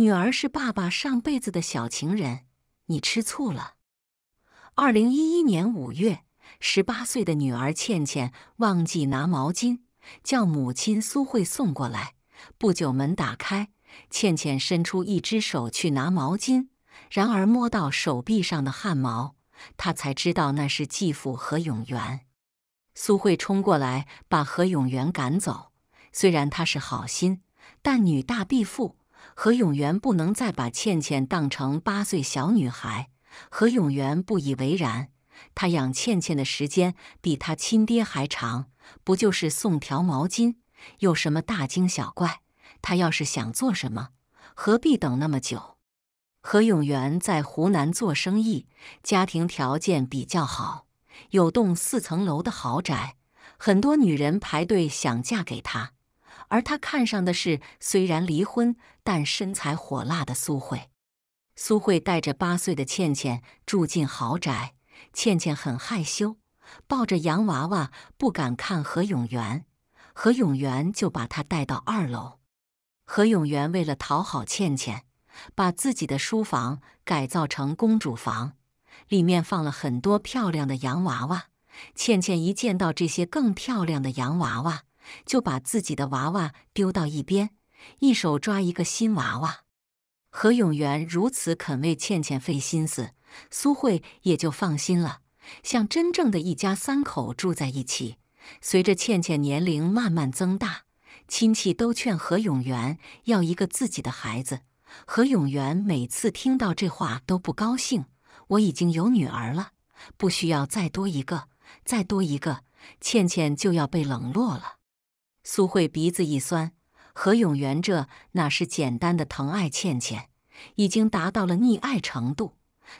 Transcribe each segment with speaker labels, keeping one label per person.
Speaker 1: 女儿是爸爸上辈子的小情人，你吃醋了。二零一一年五月，十八岁的女儿倩倩忘记拿毛巾，叫母亲苏慧送过来。不久，门打开，倩倩伸出一只手去拿毛巾，然而摸到手臂上的汗毛，她才知道那是继父何永元。苏慧冲过来把何永元赶走，虽然她是好心，但女大必父。何永元不能再把倩倩当成八岁小女孩。何永元不以为然，他养倩倩的时间比他亲爹还长。不就是送条毛巾，有什么大惊小怪？他要是想做什么，何必等那么久？何永元在湖南做生意，家庭条件比较好，有栋四层楼的豪宅，很多女人排队想嫁给他，而他看上的是虽然离婚。但身材火辣的苏慧，苏慧带着八岁的倩倩住进豪宅。倩倩很害羞，抱着洋娃娃不敢看何永元。何永元就把她带到二楼。何永元为了讨好倩倩，把自己的书房改造成公主房，里面放了很多漂亮的洋娃娃。倩倩一见到这些更漂亮的洋娃娃，就把自己的娃娃丢到一边。一手抓一个新娃娃，何永元如此肯为倩倩费心思，苏慧也就放心了。像真正的一家三口住在一起。随着倩倩年龄慢慢增大，亲戚都劝何永元要一个自己的孩子。何永元每次听到这话都不高兴：“我已经有女儿了，不需要再多一个，再多一个，倩倩就要被冷落了。”苏慧鼻子一酸。何永元这哪是简单的疼爱？倩倩已经达到了溺爱程度。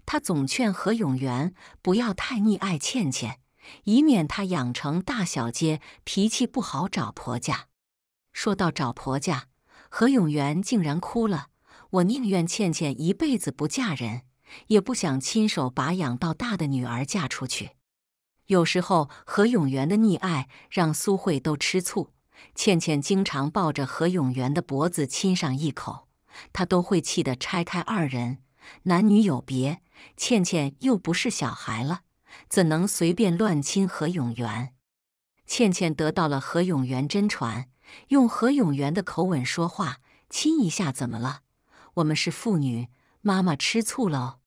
Speaker 1: 他总劝何永元不要太溺爱倩倩，以免她养成大小姐脾气，不好找婆家。说到找婆家，何永元竟然哭了。我宁愿倩倩一辈子不嫁人，也不想亲手把养到大的女儿嫁出去。有时候，何永元的溺爱让苏慧都吃醋。倩倩经常抱着何永元的脖子亲上一口，他都会气得拆开二人。男女有别，倩倩又不是小孩了，怎能随便乱亲何永元？倩倩得到了何永元真传，用何永元的口吻说话，亲一下怎么了？我们是父女，妈妈吃醋了。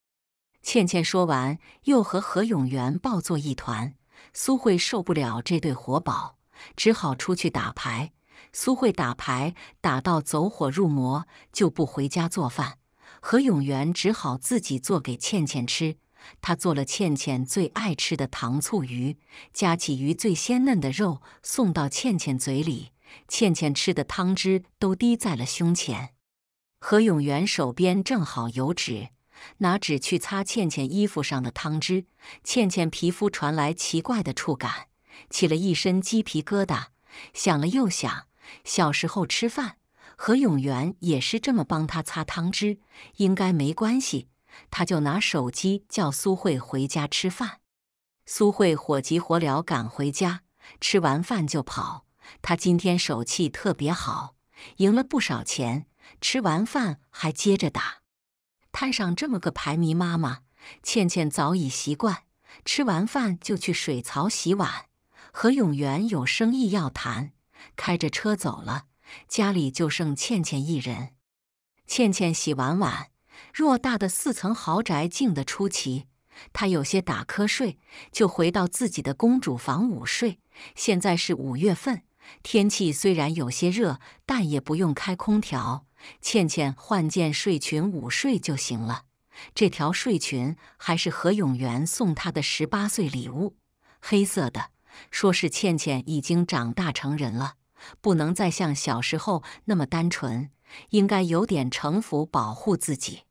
Speaker 1: 倩倩说完，又和何永元抱作一团。苏慧受不了这对活宝。只好出去打牌。苏慧打牌打到走火入魔，就不回家做饭。何永元只好自己做给倩倩吃。他做了倩倩最爱吃的糖醋鱼，夹起鱼最鲜嫩的肉送到倩倩嘴里。倩倩吃的汤汁都滴在了胸前。何永元手边正好有纸，拿纸去擦倩倩衣服上的汤汁。倩倩皮肤传来奇怪的触感。起了一身鸡皮疙瘩，想了又想，小时候吃饭，何永元也是这么帮他擦汤汁，应该没关系。他就拿手机叫苏慧回家吃饭。苏慧火急火燎赶回家，吃完饭就跑。她今天手气特别好，赢了不少钱。吃完饭还接着打。摊上这么个牌迷妈妈，倩倩早已习惯。吃完饭就去水槽洗碗。何永元有生意要谈，开着车走了。家里就剩倩倩一人。倩倩洗完碗，偌大的四层豪宅静得出奇。她有些打瞌睡，就回到自己的公主房午睡。现在是五月份，天气虽然有些热，但也不用开空调。倩倩换件睡裙午睡就行了。这条睡裙还是何永元送她的十八岁礼物，黑色的。说是倩倩已经长大成人了，不能再像小时候那么单纯，应该有点城府保护自己。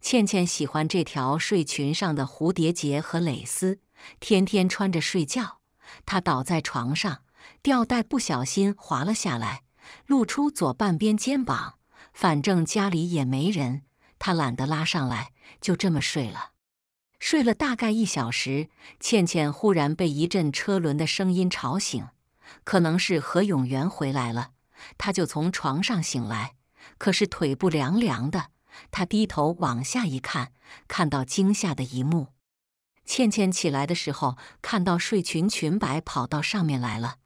Speaker 1: 倩倩喜欢这条睡裙上的蝴蝶结和蕾丝，天天穿着睡觉。她倒在床上，吊带不小心滑了下来，露出左半边肩膀。反正家里也没人，她懒得拉上来，就这么睡了。睡了大概一小时，倩倩忽然被一阵车轮的声音吵醒，可能是何永元回来了，她就从床上醒来。可是腿部凉凉的，她低头往下一看，看到惊吓的一幕。倩倩起来的时候，看到睡裙裙摆跑到上面来了。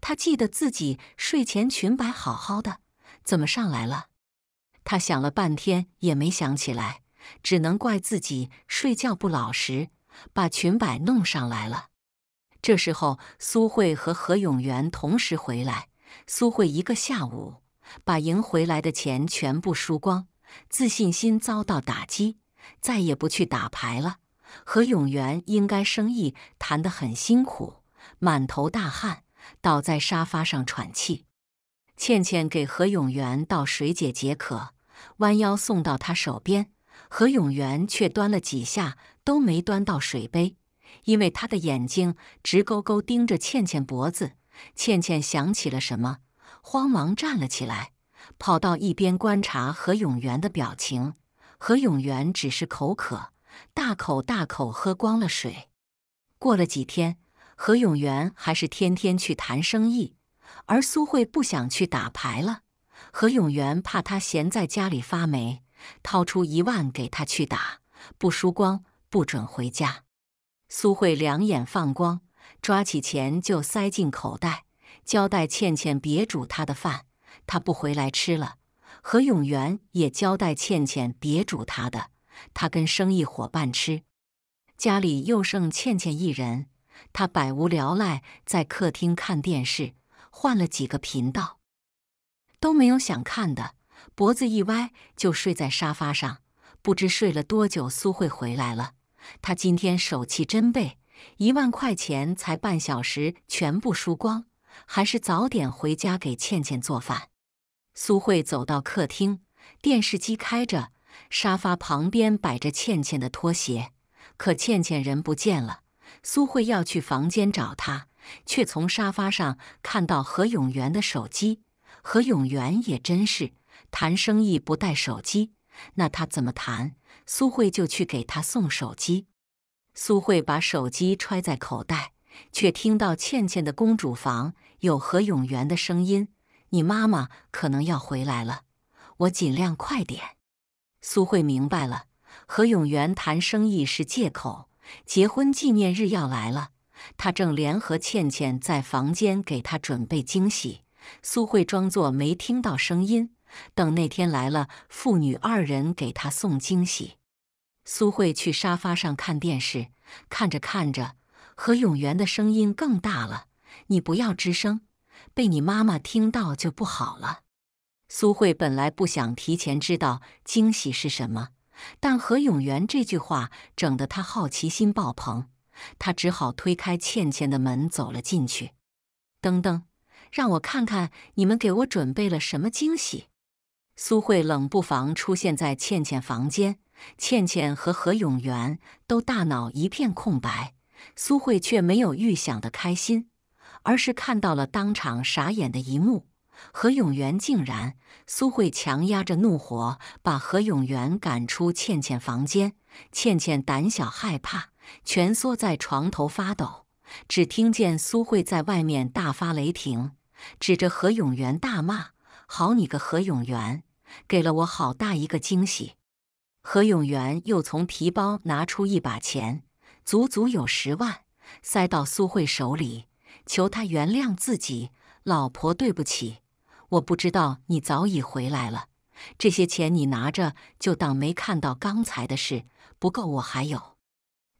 Speaker 1: 她记得自己睡前裙摆好好的，怎么上来了？她想了半天也没想起来。只能怪自己睡觉不老实，把裙摆弄上来了。这时候，苏慧和何永元同时回来。苏慧一个下午把赢回来的钱全部输光，自信心遭到打击，再也不去打牌了。何永元应该生意谈得很辛苦，满头大汗，倒在沙发上喘气。倩倩给何永元倒水解解渴，弯腰送到他手边。何永元却端了几下都没端到水杯，因为他的眼睛直勾勾盯着倩倩脖子。倩倩想起了什么，慌忙站了起来，跑到一边观察何永元的表情。何永元只是口渴，大口大口喝光了水。过了几天，何永元还是天天去谈生意，而苏慧不想去打牌了。何永元怕她闲在家里发霉。掏出一万给他去打，不输光不准回家。苏慧两眼放光，抓起钱就塞进口袋，交代倩倩别煮他的饭，他不回来吃了。何永元也交代倩倩别煮他的，他跟生意伙伴吃。家里又剩倩倩一人，他百无聊赖在客厅看电视，换了几个频道，都没有想看的。脖子一歪就睡在沙发上，不知睡了多久。苏慧回来了，她今天手气真背，一万块钱才半小时全部输光，还是早点回家给倩倩做饭。苏慧走到客厅，电视机开着，沙发旁边摆着倩倩的拖鞋，可倩倩人不见了。苏慧要去房间找她，却从沙发上看到何永元的手机。何永元也真是。谈生意不带手机，那他怎么谈？苏慧就去给他送手机。苏慧把手机揣在口袋，却听到倩倩的公主房有何永元的声音：“你妈妈可能要回来了，我尽量快点。”苏慧明白了，何永元谈生意是借口，结婚纪念日要来了，他正联合倩倩在房间给他准备惊喜。苏慧装作没听到声音。等那天来了，父女二人给他送惊喜。苏慧去沙发上看电视，看着看着，何永元的声音更大了：“你不要吱声，被你妈妈听到就不好了。”苏慧本来不想提前知道惊喜是什么，但何永元这句话整得她好奇心爆棚，她只好推开倩倩的门走了进去。噔噔，让我看看你们给我准备了什么惊喜！苏慧冷不防出现在倩倩房间，倩倩和何永元都大脑一片空白。苏慧却没有预想的开心，而是看到了当场傻眼的一幕：何永元竟然……苏慧强压着怒火，把何永元赶出倩倩房间。倩倩胆小害怕，蜷缩在床头发抖，只听见苏慧在外面大发雷霆，指着何永元大骂：“好你个何永元！”给了我好大一个惊喜，何永元又从皮包拿出一把钱，足足有十万，塞到苏慧手里，求她原谅自己。老婆，对不起，我不知道你早已回来了。这些钱你拿着，就当没看到刚才的事。不够，我还有。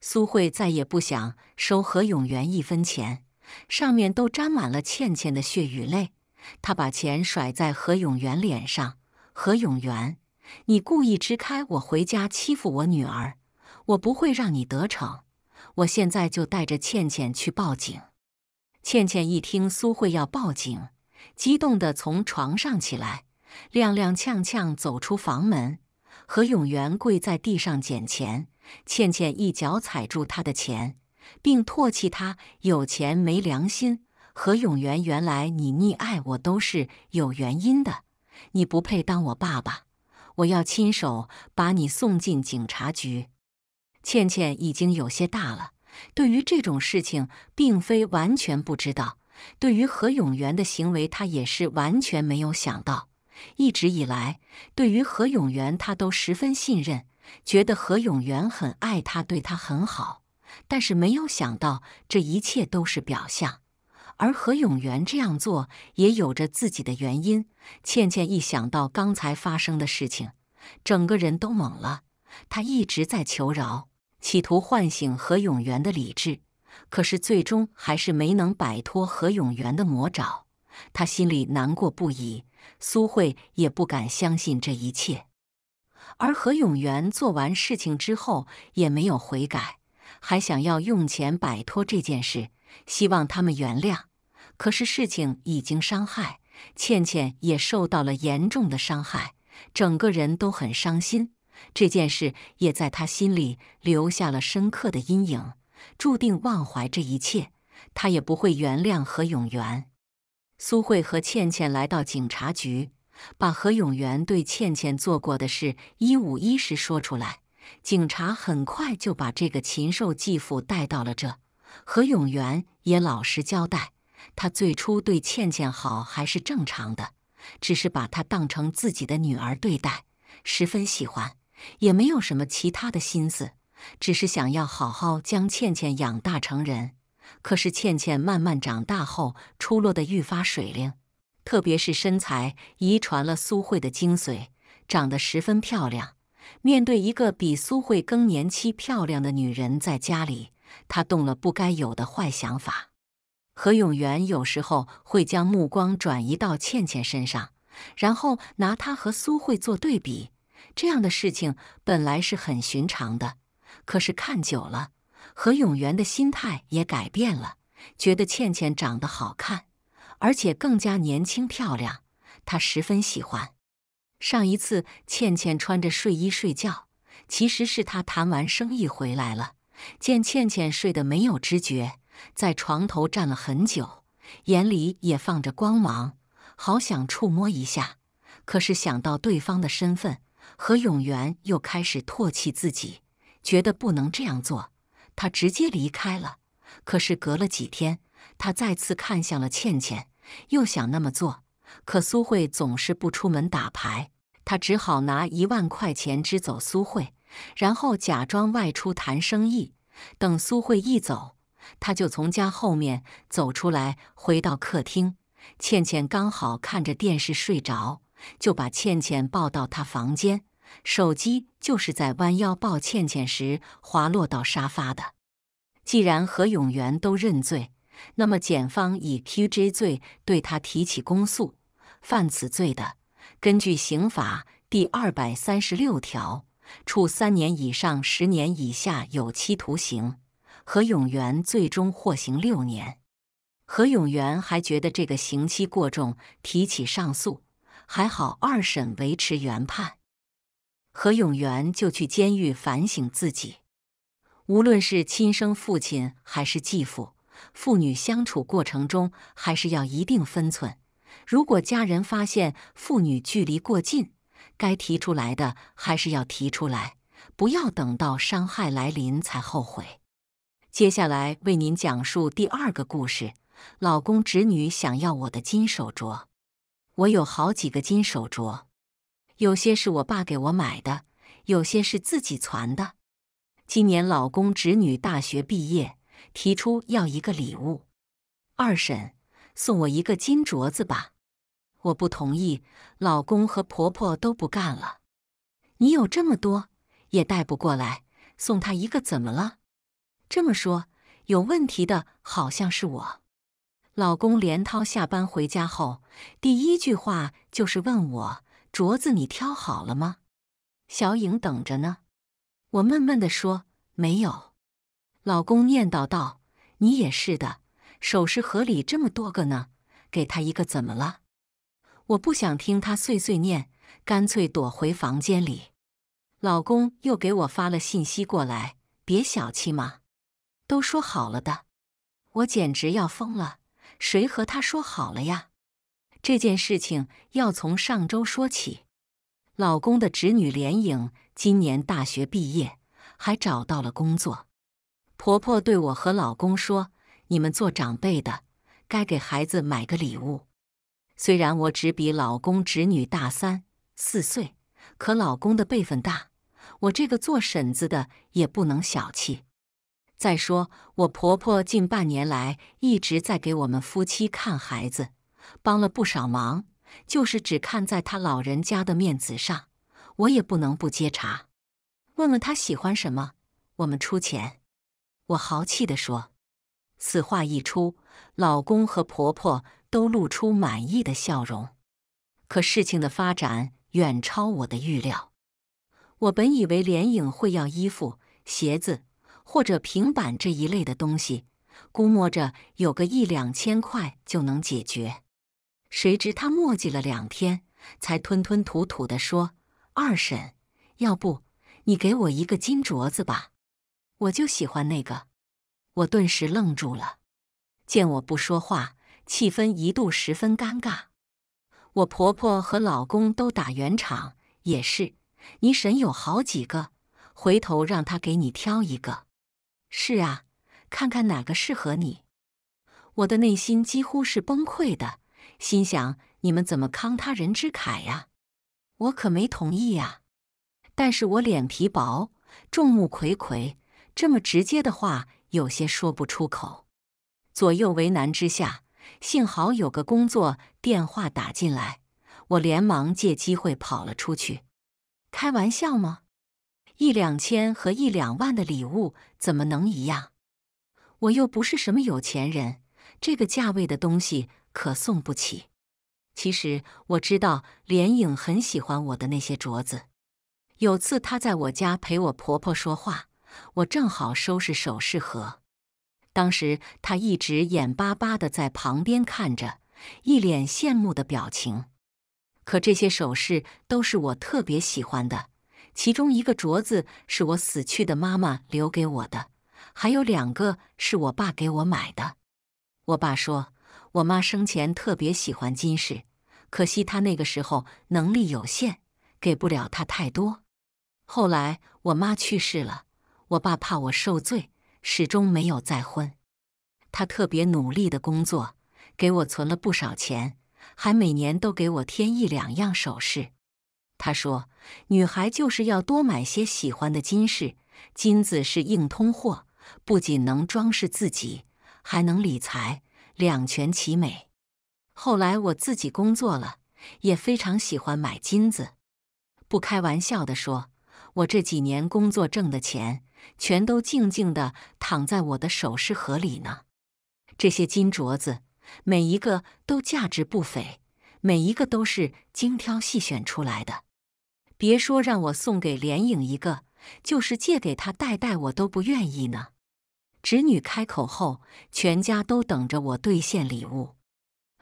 Speaker 1: 苏慧再也不想收何永元一分钱，上面都沾满了倩倩的血与泪。她把钱甩在何永元脸上。何永元，你故意支开我回家欺负我女儿，我不会让你得逞！我现在就带着倩倩去报警。倩倩一听苏慧要报警，激动的从床上起来，踉踉跄跄走出房门。何永元跪在地上捡钱，倩倩一脚踩住他的钱，并唾弃他有钱没良心。何永元，原来你溺爱我都是有原因的。你不配当我爸爸！我要亲手把你送进警察局。倩倩已经有些大了，对于这种事情，并非完全不知道。对于何永元的行为，她也是完全没有想到。一直以来，对于何永元，她都十分信任，觉得何永元很爱她，对她很好。但是没有想到，这一切都是表象。而何永元这样做也有着自己的原因。倩倩一想到刚才发生的事情，整个人都懵了。她一直在求饶，企图唤醒何永元的理智，可是最终还是没能摆脱何永元的魔爪。她心里难过不已。苏慧也不敢相信这一切。而何永元做完事情之后也没有悔改，还想要用钱摆脱这件事，希望他们原谅。可是事情已经伤害，倩倩也受到了严重的伤害，整个人都很伤心。这件事也在他心里留下了深刻的阴影，注定忘怀这一切。他也不会原谅何永元。苏慧和倩倩来到警察局，把何永元对倩倩做过的事一五一十说出来。警察很快就把这个禽兽继父带到了这。何永元也老实交代。他最初对倩倩好还是正常的，只是把她当成自己的女儿对待，十分喜欢，也没有什么其他的心思，只是想要好好将倩倩养大成人。可是倩倩慢慢长大后，出落得愈发水灵，特别是身材遗传了苏慧的精髓，长得十分漂亮。面对一个比苏慧更年期漂亮的女人，在家里，他动了不该有的坏想法。何永元有时候会将目光转移到倩倩身上，然后拿她和苏慧做对比。这样的事情本来是很寻常的，可是看久了，何永元的心态也改变了，觉得倩倩长得好看，而且更加年轻漂亮，他十分喜欢。上一次，倩倩穿着睡衣睡觉，其实是他谈完生意回来了，见倩倩睡得没有知觉。在床头站了很久，眼里也放着光芒，好想触摸一下。可是想到对方的身份，何永元又开始唾弃自己，觉得不能这样做。他直接离开了。可是隔了几天，他再次看向了倩倩，又想那么做。可苏慧总是不出门打牌，他只好拿一万块钱支走苏慧，然后假装外出谈生意。等苏慧一走。他就从家后面走出来，回到客厅。倩倩刚好看着电视睡着，就把倩倩抱到他房间。手机就是在弯腰抱倩倩时滑落到沙发的。既然何永元都认罪，那么检方以 QJ 罪对他提起公诉。犯此罪的，根据刑法第二百三十六条，处三年以上十年以下有期徒刑。何永元最终获刑六年。何永元还觉得这个刑期过重，提起上诉。还好二审维持原判。何永元就去监狱反省自己。无论是亲生父亲还是继父，父女相处过程中还是要一定分寸。如果家人发现父女距离过近，该提出来的还是要提出来，不要等到伤害来临才后悔。接下来为您讲述第二个故事。老公侄女想要我的金手镯，我有好几个金手镯，有些是我爸给我买的，有些是自己攒的。今年老公侄女大学毕业，提出要一个礼物。二婶，送我一个金镯子吧。我不同意，老公和婆婆都不干了。你有这么多，也带不过来，送他一个怎么了？这么说，有问题的好像是我。老公连涛下班回家后，第一句话就是问我：“镯子你挑好了吗？”小颖等着呢。我闷闷的说：“没有。”老公念叨道：“你也是的，首饰盒里这么多个呢，给他一个怎么了？”我不想听他碎碎念，干脆躲回房间里。老公又给我发了信息过来：“别小气嘛。”都说好了的，我简直要疯了！谁和他说好了呀？这件事情要从上周说起。老公的侄女连影今年大学毕业，还找到了工作。婆婆对我和老公说：“你们做长辈的，该给孩子买个礼物。”虽然我只比老公侄女大三四岁，可老公的辈分大，我这个做婶子的也不能小气。再说，我婆婆近半年来一直在给我们夫妻看孩子，帮了不少忙，就是只看在她老人家的面子上，我也不能不接茬。问问她喜欢什么，我们出钱。我豪气地说。此话一出，老公和婆婆都露出满意的笑容。可事情的发展远超我的预料。我本以为连影会要衣服、鞋子。或者平板这一类的东西，估摸着有个一两千块就能解决。谁知他墨迹了两天，才吞吞吐吐的说：“二婶，要不你给我一个金镯子吧，我就喜欢那个。”我顿时愣住了。见我不说话，气氛一度十分尴尬。我婆婆和老公都打圆场，也是，你婶有好几个，回头让她给你挑一个。是啊，看看哪个适合你。我的内心几乎是崩溃的，心想你们怎么慷他人之慨呀？我可没同意呀！但是我脸皮薄，众目睽睽，这么直接的话有些说不出口，左右为难之下，幸好有个工作电话打进来，我连忙借机会跑了出去。开玩笑吗？一两千和一两万的礼物怎么能一样？我又不是什么有钱人，这个价位的东西可送不起。其实我知道连影很喜欢我的那些镯子，有次她在我家陪我婆婆说话，我正好收拾首饰盒，当时她一直眼巴巴的在旁边看着，一脸羡慕的表情。可这些首饰都是我特别喜欢的。其中一个镯子是我死去的妈妈留给我的，还有两个是我爸给我买的。我爸说，我妈生前特别喜欢金饰，可惜她那个时候能力有限，给不了她太多。后来我妈去世了，我爸怕我受罪，始终没有再婚。他特别努力的工作，给我存了不少钱，还每年都给我添一两样首饰。他说：“女孩就是要多买些喜欢的金饰，金子是硬通货，不仅能装饰自己，还能理财，两全其美。”后来我自己工作了，也非常喜欢买金子。不开玩笑的说，我这几年工作挣的钱，全都静静的躺在我的首饰盒里呢。这些金镯子，每一个都价值不菲，每一个都是精挑细选出来的。别说让我送给连影一个，就是借给他戴戴，我都不愿意呢。侄女开口后，全家都等着我兑现礼物。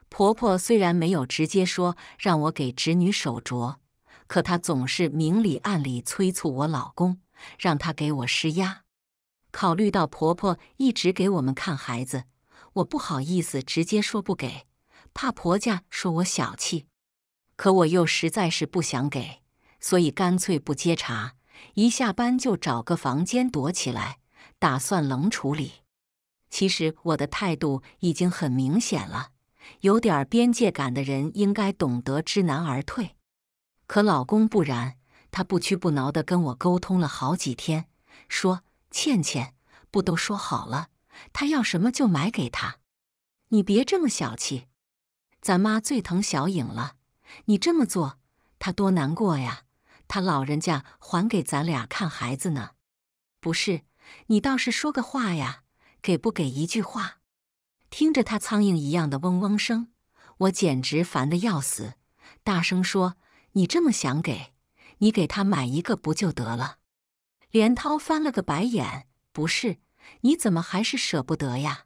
Speaker 1: 婆婆虽然没有直接说让我给侄女手镯，可她总是明里暗里催促我老公，让他给我施压。考虑到婆婆一直给我们看孩子，我不好意思直接说不给，怕婆家说我小气，可我又实在是不想给。所以干脆不接茬，一下班就找个房间躲起来，打算冷处理。其实我的态度已经很明显了，有点边界感的人应该懂得知难而退。可老公不然，他不屈不挠地跟我沟通了好几天，说：“倩倩，不都说好了，他要什么就买给他，你别这么小气。咱妈最疼小颖了，你这么做，她多难过呀。”他老人家还给咱俩看孩子呢，不是？你倒是说个话呀！给不给一句话？听着他苍蝇一样的嗡嗡声，我简直烦的要死！大声说：“你这么想给，你给他买一个不就得了？”连涛翻了个白眼：“不是，你怎么还是舍不得呀？”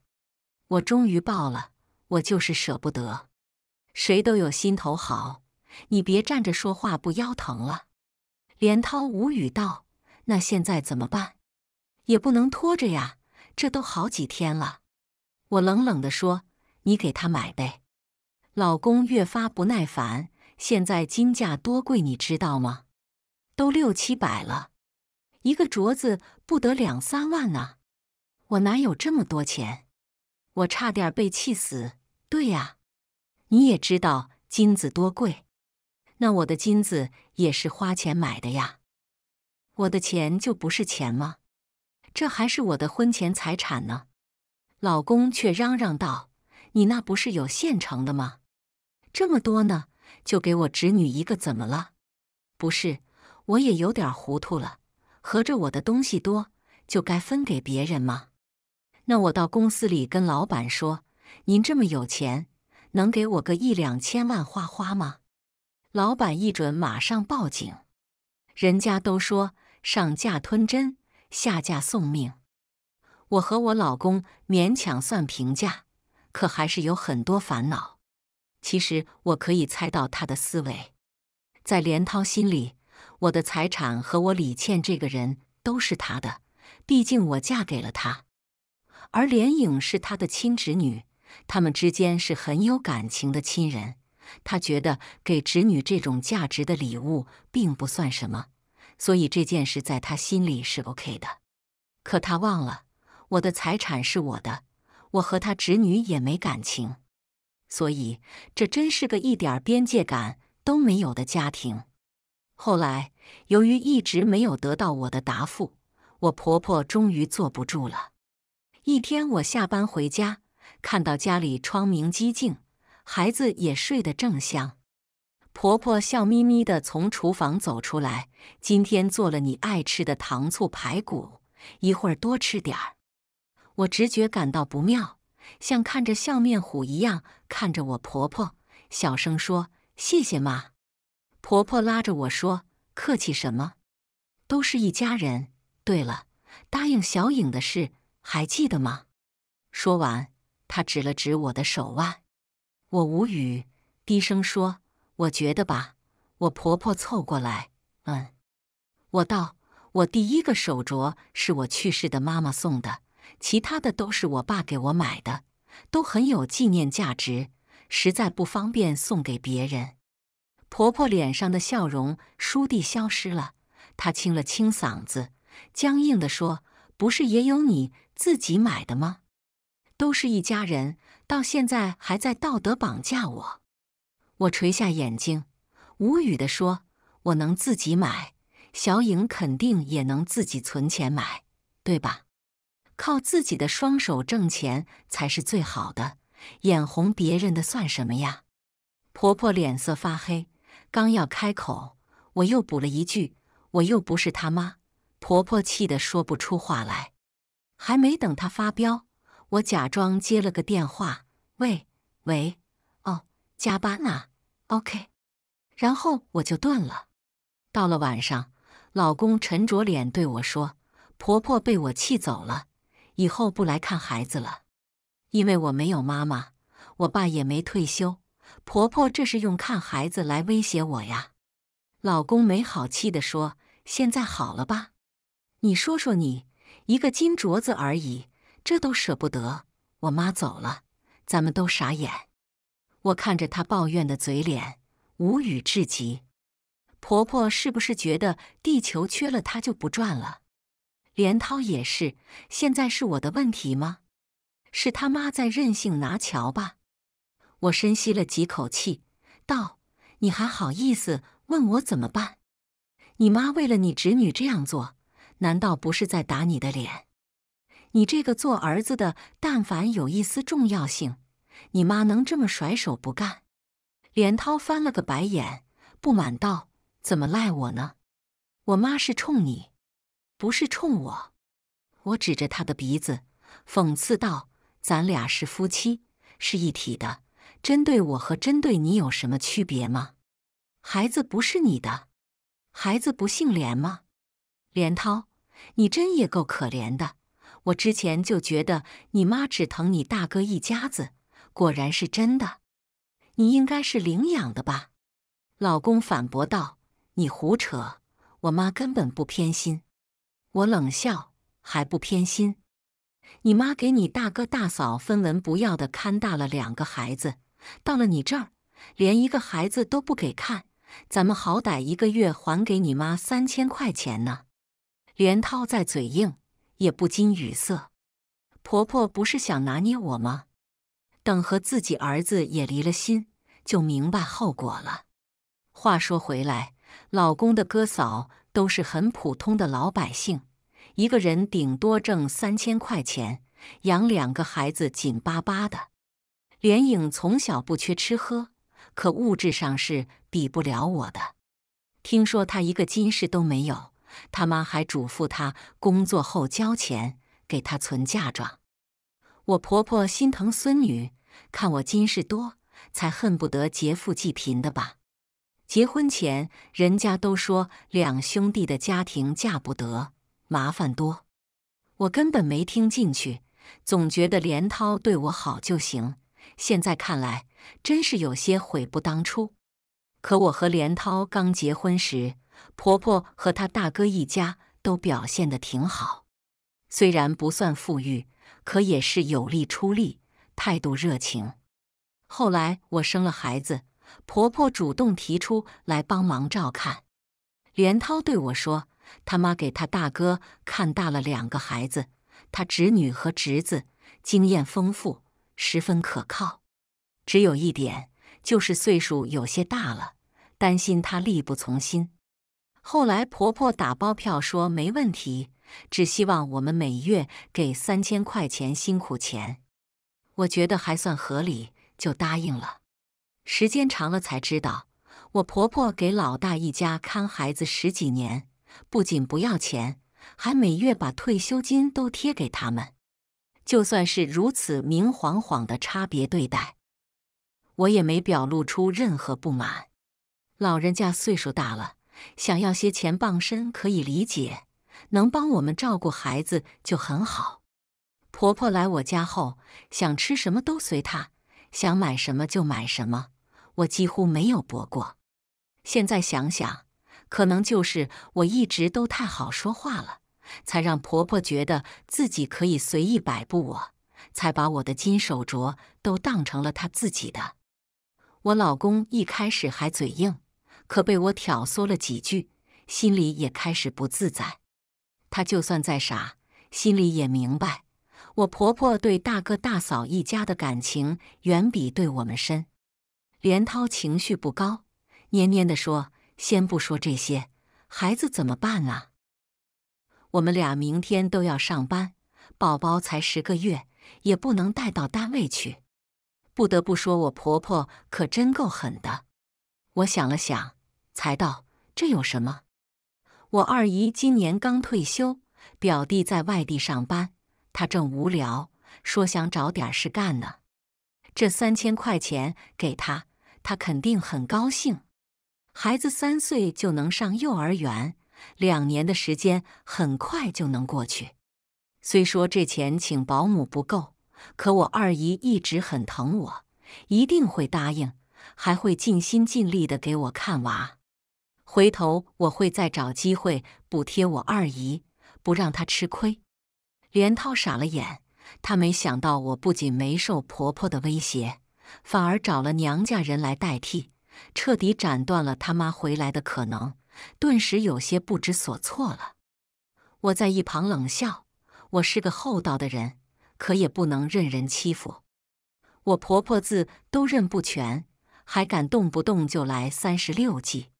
Speaker 1: 我终于爆了，我就是舍不得。谁都有心头好，你别站着说话不腰疼了。连涛无语道：“那现在怎么办？也不能拖着呀，这都好几天了。”我冷冷的说：“你给他买呗。”老公越发不耐烦：“现在金价多贵，你知道吗？都六七百了，一个镯子不得两三万呢？我哪有这么多钱？我差点被气死。对呀，你也知道金子多贵，那我的金子……”也是花钱买的呀，我的钱就不是钱吗？这还是我的婚前财产呢。老公却嚷嚷道：“你那不是有现成的吗？这么多呢，就给我侄女一个，怎么了？不是，我也有点糊涂了。合着我的东西多，就该分给别人吗？那我到公司里跟老板说，您这么有钱，能给我个一两千万花花吗？”老板一准马上报警，人家都说上架吞针，下架送命。我和我老公勉强算平价，可还是有很多烦恼。其实我可以猜到他的思维，在连涛心里，我的财产和我李倩这个人都是他的，毕竟我嫁给了他。而连影是他的亲侄女，他们之间是很有感情的亲人。他觉得给侄女这种价值的礼物并不算什么，所以这件事在他心里是 OK 的。可他忘了，我的财产是我的，我和他侄女也没感情，所以这真是个一点边界感都没有的家庭。后来，由于一直没有得到我的答复，我婆婆终于坐不住了。一天，我下班回家，看到家里窗明几净。孩子也睡得正香，婆婆笑眯眯地从厨房走出来。今天做了你爱吃的糖醋排骨，一会儿多吃点儿。我直觉感到不妙，像看着笑面虎一样看着我婆婆，小声说：“谢谢妈。”婆婆拉着我说：“客气什么，都是一家人。”对了，答应小颖的事还记得吗？说完，她指了指我的手腕。我无语，低声说：“我觉得吧。”我婆婆凑过来，嗯。我道：“我第一个手镯是我去世的妈妈送的，其他的都是我爸给我买的，都很有纪念价值，实在不方便送给别人。”婆婆脸上的笑容倏地消失了，她清了清嗓子，僵硬地说：“不是也有你自己买的吗？都是一家人。”到现在还在道德绑架我，我垂下眼睛，无语的说：“我能自己买，小颖肯定也能自己存钱买，对吧？靠自己的双手挣钱才是最好的，眼红别人的算什么呀？”婆婆脸色发黑，刚要开口，我又补了一句：“我又不是他妈。”婆婆气得说不出话来，还没等她发飙。我假装接了个电话，喂喂，哦，加班呐，OK，然后我就断了。到了晚上，老公沉着脸对我说：“婆婆被我气走了，以后不来看孩子了。因为我没有妈妈，我爸也没退休，婆婆这是用看孩子来威胁我呀。”老公没好气的说：“现在好了吧？你说说你，一个金镯子而已。”这都舍不得，我妈走了，咱们都傻眼。我看着她抱怨的嘴脸，无语至极。婆婆是不是觉得地球缺了她就不转了？连涛也是，现在是我的问题吗？是他妈在任性拿桥吧？我深吸了几口气，道：“你还好意思问我怎么办？你妈为了你侄女这样做，难道不是在打你的脸？”你这个做儿子的，但凡有一丝重要性，你妈能这么甩手不干？连涛翻了个白眼，不满道：“怎么赖我呢？我妈是冲你，不是冲我。”我指着他的鼻子，讽刺道：“咱俩是夫妻，是一体的，针对我和针对你有什么区别吗？孩子不是你的，孩子不姓连吗？连涛，你真也够可怜的。”我之前就觉得你妈只疼你大哥一家子，果然是真的。你应该是领养的吧？老公反驳道：“你胡扯！我妈根本不偏心。”我冷笑：“还不偏心？你妈给你大哥大嫂分文不要的看大了两个孩子，到了你这儿，连一个孩子都不给看。咱们好歹一个月还给你妈三千块钱呢。”连涛在嘴硬。也不禁语塞。婆婆不是想拿捏我吗？等和自己儿子也离了心，就明白后果了。话说回来，老公的哥嫂都是很普通的老百姓，一个人顶多挣三千块钱，养两个孩子紧巴巴的。连影从小不缺吃喝，可物质上是比不了我的。听说他一个金饰都没有。他妈还嘱咐他工作后交钱给他存嫁妆。我婆婆心疼孙女，看我金饰多，才恨不得劫富济贫的吧。结婚前人家都说两兄弟的家庭嫁不得，麻烦多。我根本没听进去，总觉得连涛对我好就行。现在看来，真是有些悔不当初。可我和连涛刚结婚时。婆婆和她大哥一家都表现得挺好，虽然不算富裕，可也是有力出力，态度热情。后来我生了孩子，婆婆主动提出来帮忙照看。连涛对我说：“他妈给他大哥看大了两个孩子，他侄女和侄子经验丰富，十分可靠。只有一点，就是岁数有些大了，担心他力不从心。”后来婆婆打包票说没问题，只希望我们每月给三千块钱辛苦钱，我觉得还算合理，就答应了。时间长了才知道，我婆婆给老大一家看孩子十几年，不仅不要钱，还每月把退休金都贴给他们。就算是如此明晃晃的差别对待，我也没表露出任何不满。老人家岁数大了。想要些钱傍身可以理解，能帮我们照顾孩子就很好。婆婆来我家后，想吃什么都随她，想买什么就买什么，我几乎没有驳过。现在想想，可能就是我一直都太好说话了，才让婆婆觉得自己可以随意摆布我，才把我的金手镯都当成了她自己的。我老公一开始还嘴硬。可被我挑唆了几句，心里也开始不自在。他就算再傻，心里也明白，我婆婆对大哥大嫂一家的感情远比对我们深。连涛情绪不高，蔫蔫地说：“先不说这些，孩子怎么办啊？我们俩明天都要上班，宝宝才十个月，也不能带到单位去。”不得不说，我婆婆可真够狠的。我想了想。才道这有什么？我二姨今年刚退休，表弟在外地上班，他正无聊，说想找点事干呢。这三千块钱给他，他肯定很高兴。孩子三岁就能上幼儿园，两年的时间很快就能过去。虽说这钱请保姆不够，可我二姨一直很疼我，一定会答应，还会尽心尽力的给我看娃。回头我会再找机会补贴我二姨，不让她吃亏。连涛傻了眼，他没想到我不仅没受婆婆的威胁，反而找了娘家人来代替，彻底斩断了他妈回来的可能，顿时有些不知所措了。我在一旁冷笑：我是个厚道的人，可也不能任人欺负。我婆婆字都认不全，还敢动不动就来三十六计。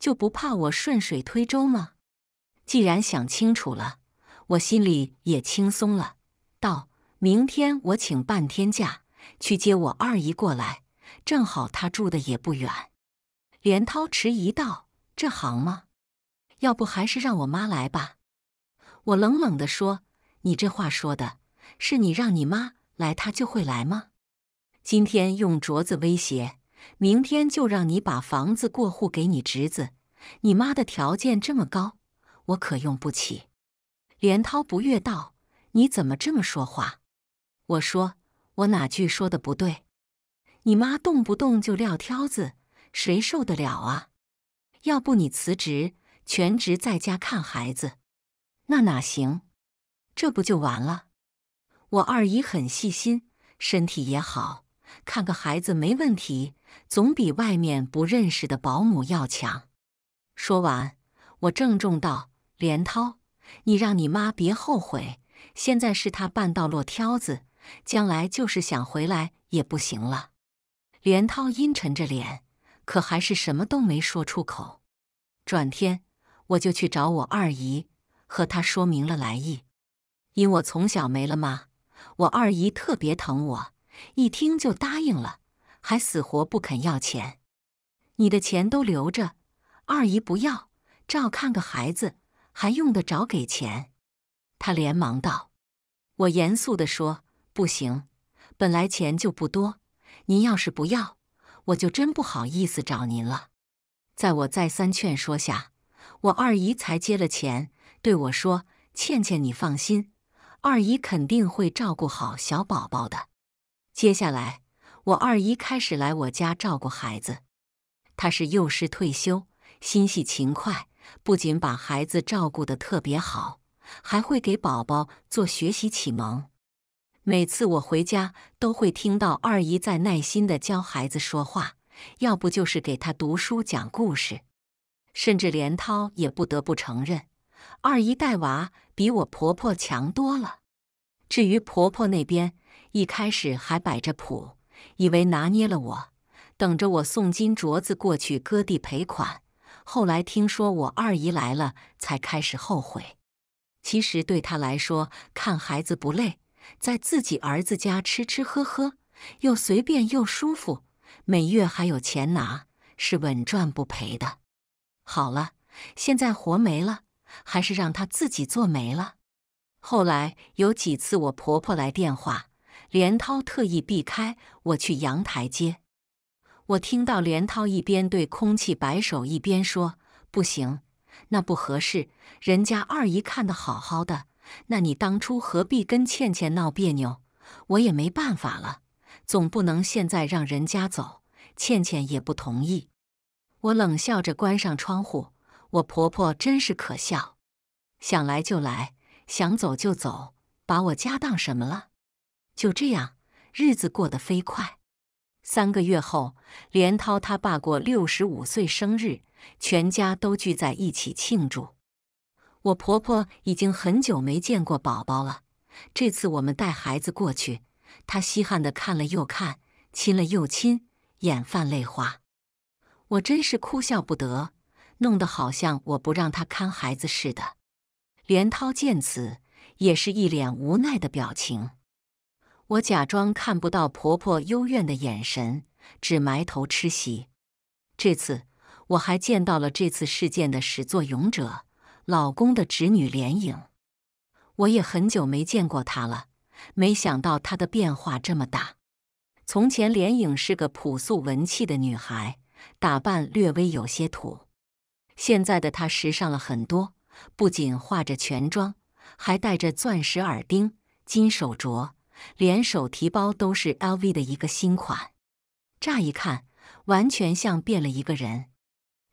Speaker 1: 就不怕我顺水推舟吗？既然想清楚了，我心里也轻松了。道明天我请半天假去接我二姨过来，正好她住的也不远。连涛迟疑道：“这行吗？要不还是让我妈来吧。”我冷冷的说：“你这话说的是你让你妈来，她就会来吗？今天用镯子威胁。”明天就让你把房子过户给你侄子。你妈的条件这么高，我可用不起。连涛不悦道：“你怎么这么说话？”我说：“我哪句说的不对？”你妈动不动就撂挑子，谁受得了啊？要不你辞职，全职在家看孩子？那哪行？这不就完了？我二姨很细心，身体也好，看个孩子没问题。总比外面不认识的保姆要强。说完，我郑重道：“连涛，你让你妈别后悔。现在是她半道落挑子，将来就是想回来也不行了。”连涛阴沉着脸，可还是什么都没说出口。转天，我就去找我二姨，和她说明了来意。因我从小没了妈，我二姨特别疼我，一听就答应了。还死活不肯要钱，你的钱都留着，二姨不要，照看个孩子还用得着给钱？他连忙道：“我严肃地说，不行，本来钱就不多，您要是不要，我就真不好意思找您了。”在我再三劝说下，我二姨才接了钱，对我说：“倩倩，你放心，二姨肯定会照顾好小宝宝的。”接下来。我二姨开始来我家照顾孩子，她是幼师退休，心细勤快，不仅把孩子照顾得特别好，还会给宝宝做学习启蒙。每次我回家，都会听到二姨在耐心地教孩子说话，要不就是给他读书讲故事，甚至连涛也不得不承认，二姨带娃比我婆婆强多了。至于婆婆那边，一开始还摆着谱。以为拿捏了我，等着我送金镯子过去割地赔款。后来听说我二姨来了，才开始后悔。其实对他来说，看孩子不累，在自己儿子家吃吃喝喝，又随便又舒服，每月还有钱拿，是稳赚不赔的。好了，现在活没了，还是让他自己做没了。后来有几次我婆婆来电话。连涛特意避开我去阳台接我，听到连涛一边对空气摆手一边说：“不行，那不合适。人家二姨看的好好的，那你当初何必跟倩倩闹别扭？我也没办法了，总不能现在让人家走。倩倩也不同意。”我冷笑着关上窗户。我婆婆真是可笑，想来就来，想走就走，把我家当什么了？就这样，日子过得飞快。三个月后，连涛他爸过六十五岁生日，全家都聚在一起庆祝。我婆婆已经很久没见过宝宝了，这次我们带孩子过去，她稀罕的看了又看，亲了又亲，眼泛泪花。我真是哭笑不得，弄得好像我不让她看孩子似的。连涛见此，也是一脸无奈的表情。我假装看不到婆婆幽怨的眼神，只埋头吃席。这次我还见到了这次事件的始作俑者——老公的侄女连影。我也很久没见过她了，没想到她的变化这么大。从前，连影是个朴素文气的女孩，打扮略微有些土。现在的她时尚了很多，不仅化着全妆，还戴着钻石耳钉、金手镯。连手提包都是 LV 的一个新款，乍一看完全像变了一个人。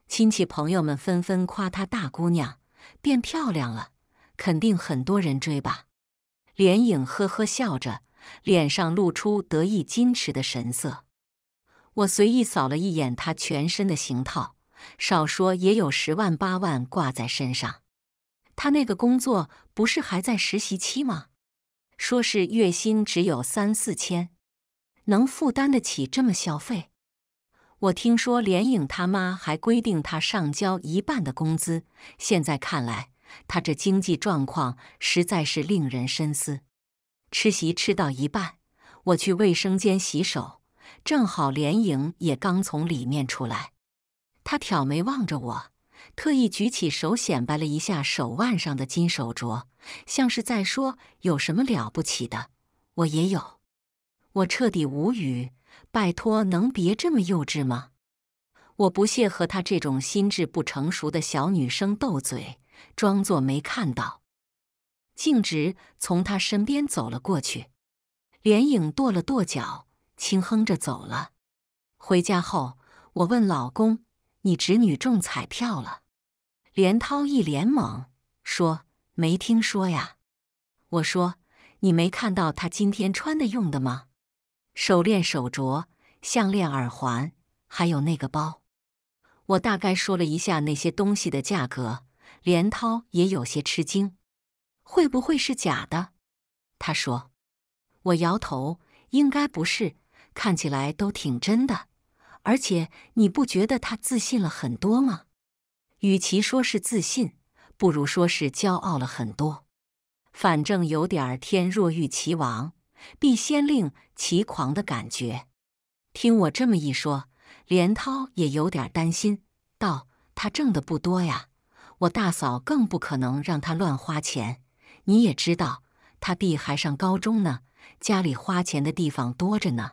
Speaker 1: 亲戚朋友们纷纷夸她大姑娘变漂亮了，肯定很多人追吧。连影呵呵笑着，脸上露出得意矜持的神色。我随意扫了一眼她全身的行套，少说也有十万八万挂在身上。她那个工作不是还在实习期吗？说是月薪只有三四千，能负担得起这么消费？我听说连影他妈还规定他上交一半的工资，现在看来，他这经济状况实在是令人深思。吃席吃到一半，我去卫生间洗手，正好连影也刚从里面出来，他挑眉望着我。特意举起手显摆了一下手腕上的金手镯，像是在说：“有什么了不起的？我也有。”我彻底无语，拜托，能别这么幼稚吗？我不屑和她这种心智不成熟的小女生斗嘴，装作没看到，径直从她身边走了过去。连影跺了跺脚，轻哼着走了。回家后，我问老公：“你侄女中彩票了？”连涛一脸懵，说：“没听说呀。”我说：“你没看到他今天穿的用的吗？手链、手镯、项链、耳环，还有那个包。”我大概说了一下那些东西的价格，连涛也有些吃惊：“会不会是假的？”他说：“我摇头，应该不是，看起来都挺真的。而且，你不觉得他自信了很多吗？”与其说是自信，不如说是骄傲了很多。反正有点“天若欲其亡，必先令其狂”的感觉。听我这么一说，连涛也有点担心，道：“他挣的不多呀，我大嫂更不可能让他乱花钱。你也知道，他必还上高中呢，家里花钱的地方多着呢。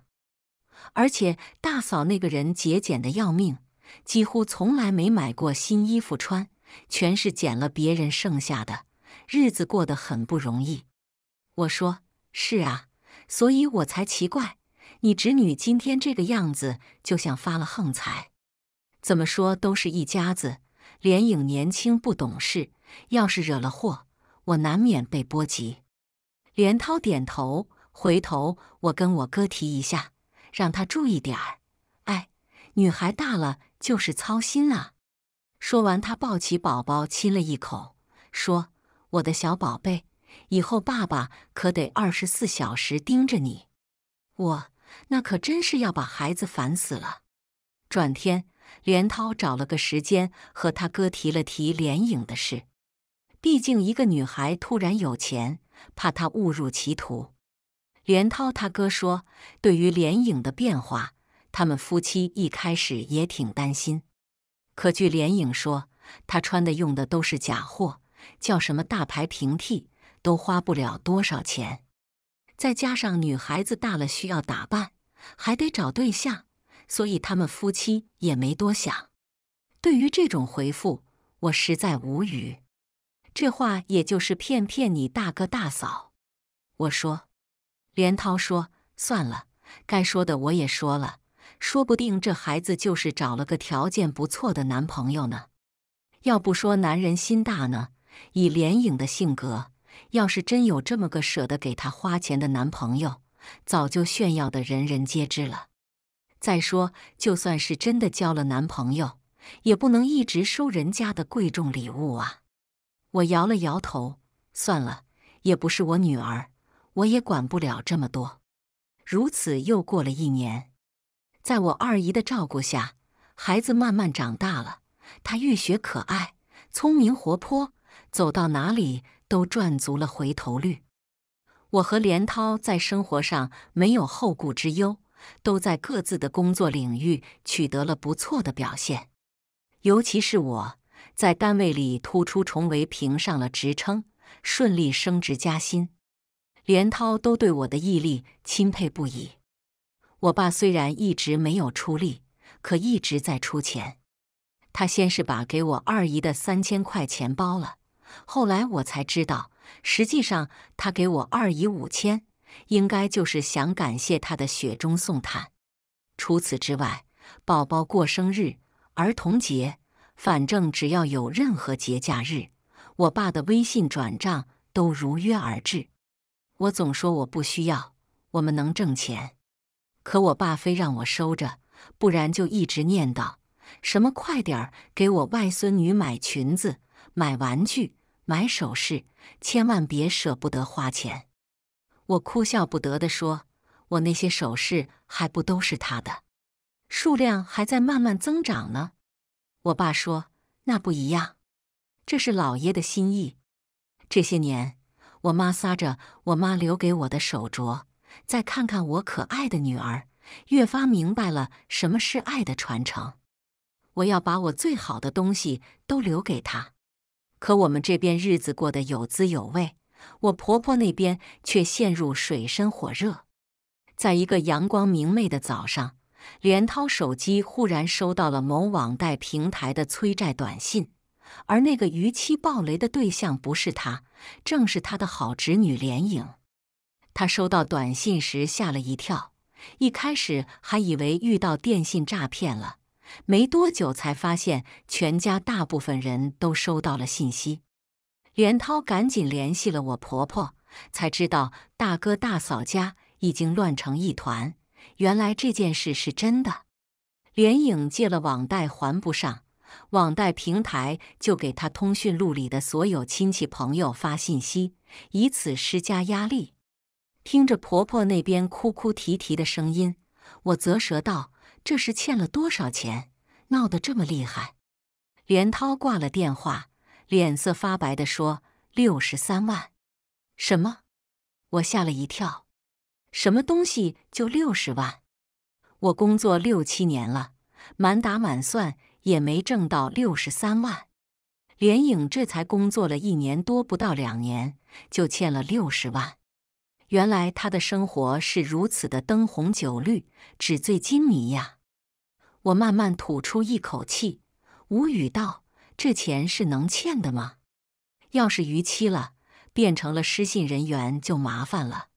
Speaker 1: 而且大嫂那个人节俭的要命。”几乎从来没买过新衣服穿，全是捡了别人剩下的，日子过得很不容易。我说是啊，所以我才奇怪，你侄女今天这个样子，就像发了横财。怎么说都是一家子，连影年轻不懂事，要是惹了祸，我难免被波及。连涛点头，回头我跟我哥提一下，让他注意点儿。哎，女孩大了。就是操心啊！说完，他抱起宝宝亲了一口，说：“我的小宝贝，以后爸爸可得二十四小时盯着你，我那可真是要把孩子烦死了。”转天，连涛找了个时间和他哥提了提连影的事，毕竟一个女孩突然有钱，怕她误入歧途。连涛他哥说：“对于连影的变化。”他们夫妻一开始也挺担心，可据连影说，他穿的用的都是假货，叫什么大牌平替，都花不了多少钱。再加上女孩子大了需要打扮，还得找对象，所以他们夫妻也没多想。对于这种回复，我实在无语。这话也就是骗骗你大哥大嫂。我说，连涛说算了，该说的我也说了。说不定这孩子就是找了个条件不错的男朋友呢。要不说男人心大呢？以连影的性格，要是真有这么个舍得给她花钱的男朋友，早就炫耀的人人皆知了。再说，就算是真的交了男朋友，也不能一直收人家的贵重礼物啊。我摇了摇头，算了，也不是我女儿，我也管不了这么多。如此又过了一年。在我二姨的照顾下，孩子慢慢长大了。他欲学可爱，聪明活泼，走到哪里都赚足了回头率。我和连涛在生活上没有后顾之忧，都在各自的工作领域取得了不错的表现。尤其是我，在单位里突出重围，评上了职称，顺利升职加薪。连涛都对我的毅力钦佩不已。我爸虽然一直没有出力，可一直在出钱。他先是把给我二姨的三千块钱包了，后来我才知道，实际上他给我二姨五千，应该就是想感谢他的雪中送炭。除此之外，宝宝过生日、儿童节，反正只要有任何节假日，我爸的微信转账都如约而至。我总说我不需要，我们能挣钱。可我爸非让我收着，不然就一直念叨什么快点儿给我外孙女买裙子、买玩具、买首饰，千万别舍不得花钱。我哭笑不得的说：“我那些首饰还不都是他的，数量还在慢慢增长呢。”我爸说：“那不一样，这是老爷的心意。这些年，我妈撒着我妈留给我的手镯。”再看看我可爱的女儿，越发明白了什么是爱的传承。我要把我最好的东西都留给她。可我们这边日子过得有滋有味，我婆婆那边却陷入水深火热。在一个阳光明媚的早上，连涛手机忽然收到了某网贷平台的催债短信，而那个逾期爆雷的对象不是他，正是他的好侄女连影。他收到短信时吓了一跳，一开始还以为遇到电信诈骗了，没多久才发现全家大部分人都收到了信息。连涛赶紧联系了我婆婆，才知道大哥大嫂家已经乱成一团。原来这件事是真的。连影借了网贷还不上，网贷平台就给他通讯录里的所有亲戚朋友发信息，以此施加压力。听着婆婆那边哭哭啼啼的声音，我啧舌道：“这是欠了多少钱，闹得这么厉害？”连涛挂了电话，脸色发白的说：“六十三万。”什么？我吓了一跳。什么东西就六十万？我工作六七年了，满打满算也没挣到六十三万。连影这才工作了一年多，不到两年就欠了六十万。原来他的生活是如此的灯红酒绿、纸醉金迷呀！我慢慢吐出一口气，无语道：“这钱是能欠的吗？要是逾期了，变成了失信人员就麻烦了。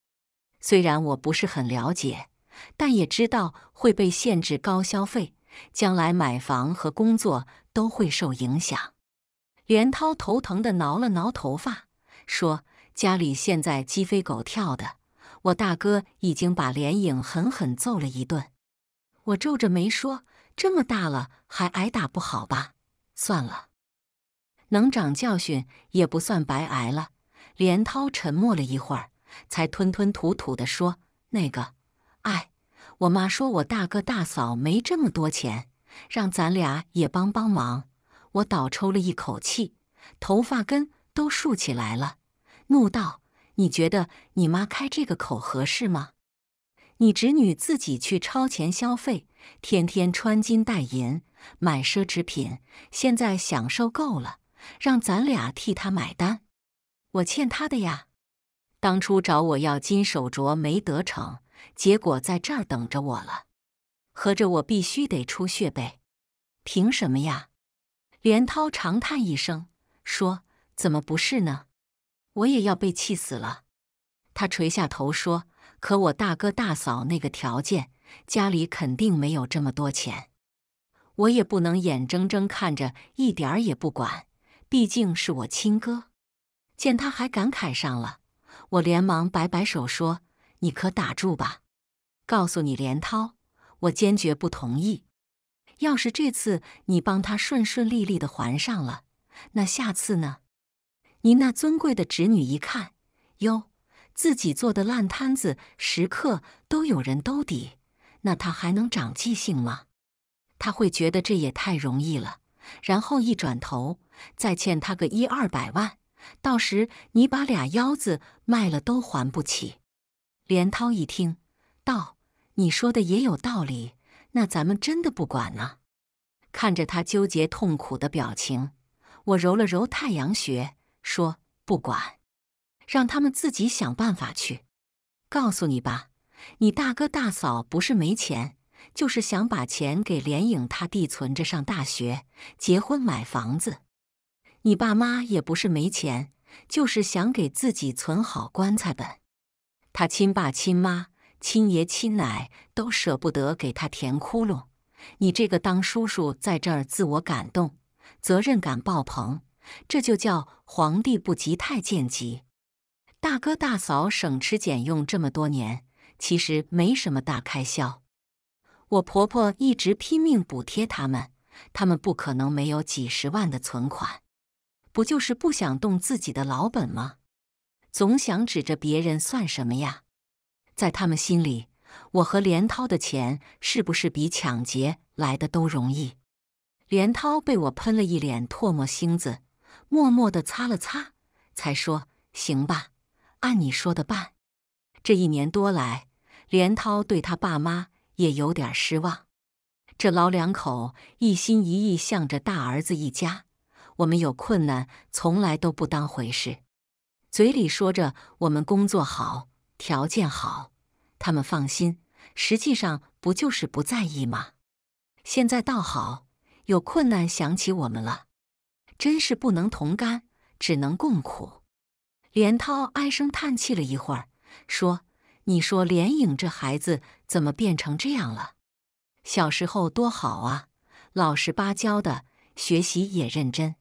Speaker 1: 虽然我不是很了解，但也知道会被限制高消费，将来买房和工作都会受影响。”连涛头疼的挠了挠头发，说。家里现在鸡飞狗跳的，我大哥已经把连影狠狠揍了一顿。我皱着眉说：“这么大了还挨打不好吧？”算了，能长教训也不算白挨了。连涛沉默了一会儿，才吞吞吐吐的说：“那个，哎，我妈说我大哥大嫂没这么多钱，让咱俩也帮帮忙。”我倒抽了一口气，头发根都竖起来了。怒道：“你觉得你妈开这个口合适吗？你侄女自己去超前消费，天天穿金戴银，买奢侈品，现在享受够了，让咱俩替她买单？我欠她的呀！当初找我要金手镯没得逞，结果在这儿等着我了，合着我必须得出血呗？凭什么呀？”连涛长叹一声说：“怎么不是呢？”我也要被气死了，他垂下头说：“可我大哥大嫂那个条件，家里肯定没有这么多钱，我也不能眼睁睁看着一点儿也不管，毕竟是我亲哥。”见他还感慨上了，我连忙摆摆手说：“你可打住吧，告诉你连涛，我坚决不同意。要是这次你帮他顺顺利利的还上了，那下次呢？”你那尊贵的侄女一看，哟，自己做的烂摊子，时刻都有人兜底，那她还能长记性吗？她会觉得这也太容易了，然后一转头再欠他个一二百万，到时你把俩腰子卖了都还不起。连涛一听，道：“你说的也有道理，那咱们真的不管了。”看着他纠结痛苦的表情，我揉了揉太阳穴。说不管，让他们自己想办法去。告诉你吧，你大哥大嫂不是没钱，就是想把钱给连影他弟存着上大学、结婚买房子。你爸妈也不是没钱，就是想给自己存好棺材本。他亲爸亲妈、亲爷亲奶都舍不得给他填窟窿。你这个当叔叔在这儿自我感动，责任感爆棚。这就叫皇帝不急太监急。大哥大嫂省吃俭用这么多年，其实没什么大开销。我婆婆一直拼命补贴他们，他们不可能没有几十万的存款。不就是不想动自己的老本吗？总想指着别人算什么呀？在他们心里，我和连涛的钱是不是比抢劫来的都容易？连涛被我喷了一脸唾沫星子。默默地擦了擦，才说：“行吧，按你说的办。”这一年多来，连涛对他爸妈也有点失望。这老两口一心一意向着大儿子一家，我们有困难从来都不当回事，嘴里说着我们工作好，条件好，他们放心，实际上不就是不在意吗？现在倒好，有困难想起我们了。真是不能同甘，只能共苦。连涛唉声叹气了一会儿，说：“你说连影这孩子怎么变成这样了？小时候多好啊，老实巴交的，学习也认真。”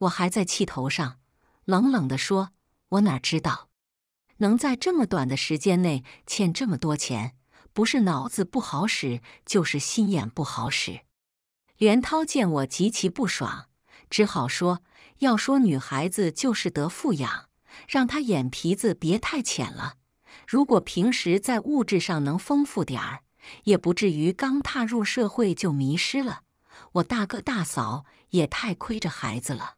Speaker 1: 我还在气头上，冷冷的说：“我哪知道，能在这么短的时间内欠这么多钱，不是脑子不好使，就是心眼不好使。”连涛见我极其不爽。只好说，要说女孩子就是得富养，让她眼皮子别太浅了。如果平时在物质上能丰富点儿，也不至于刚踏入社会就迷失了。我大哥大嫂也太亏着孩子了，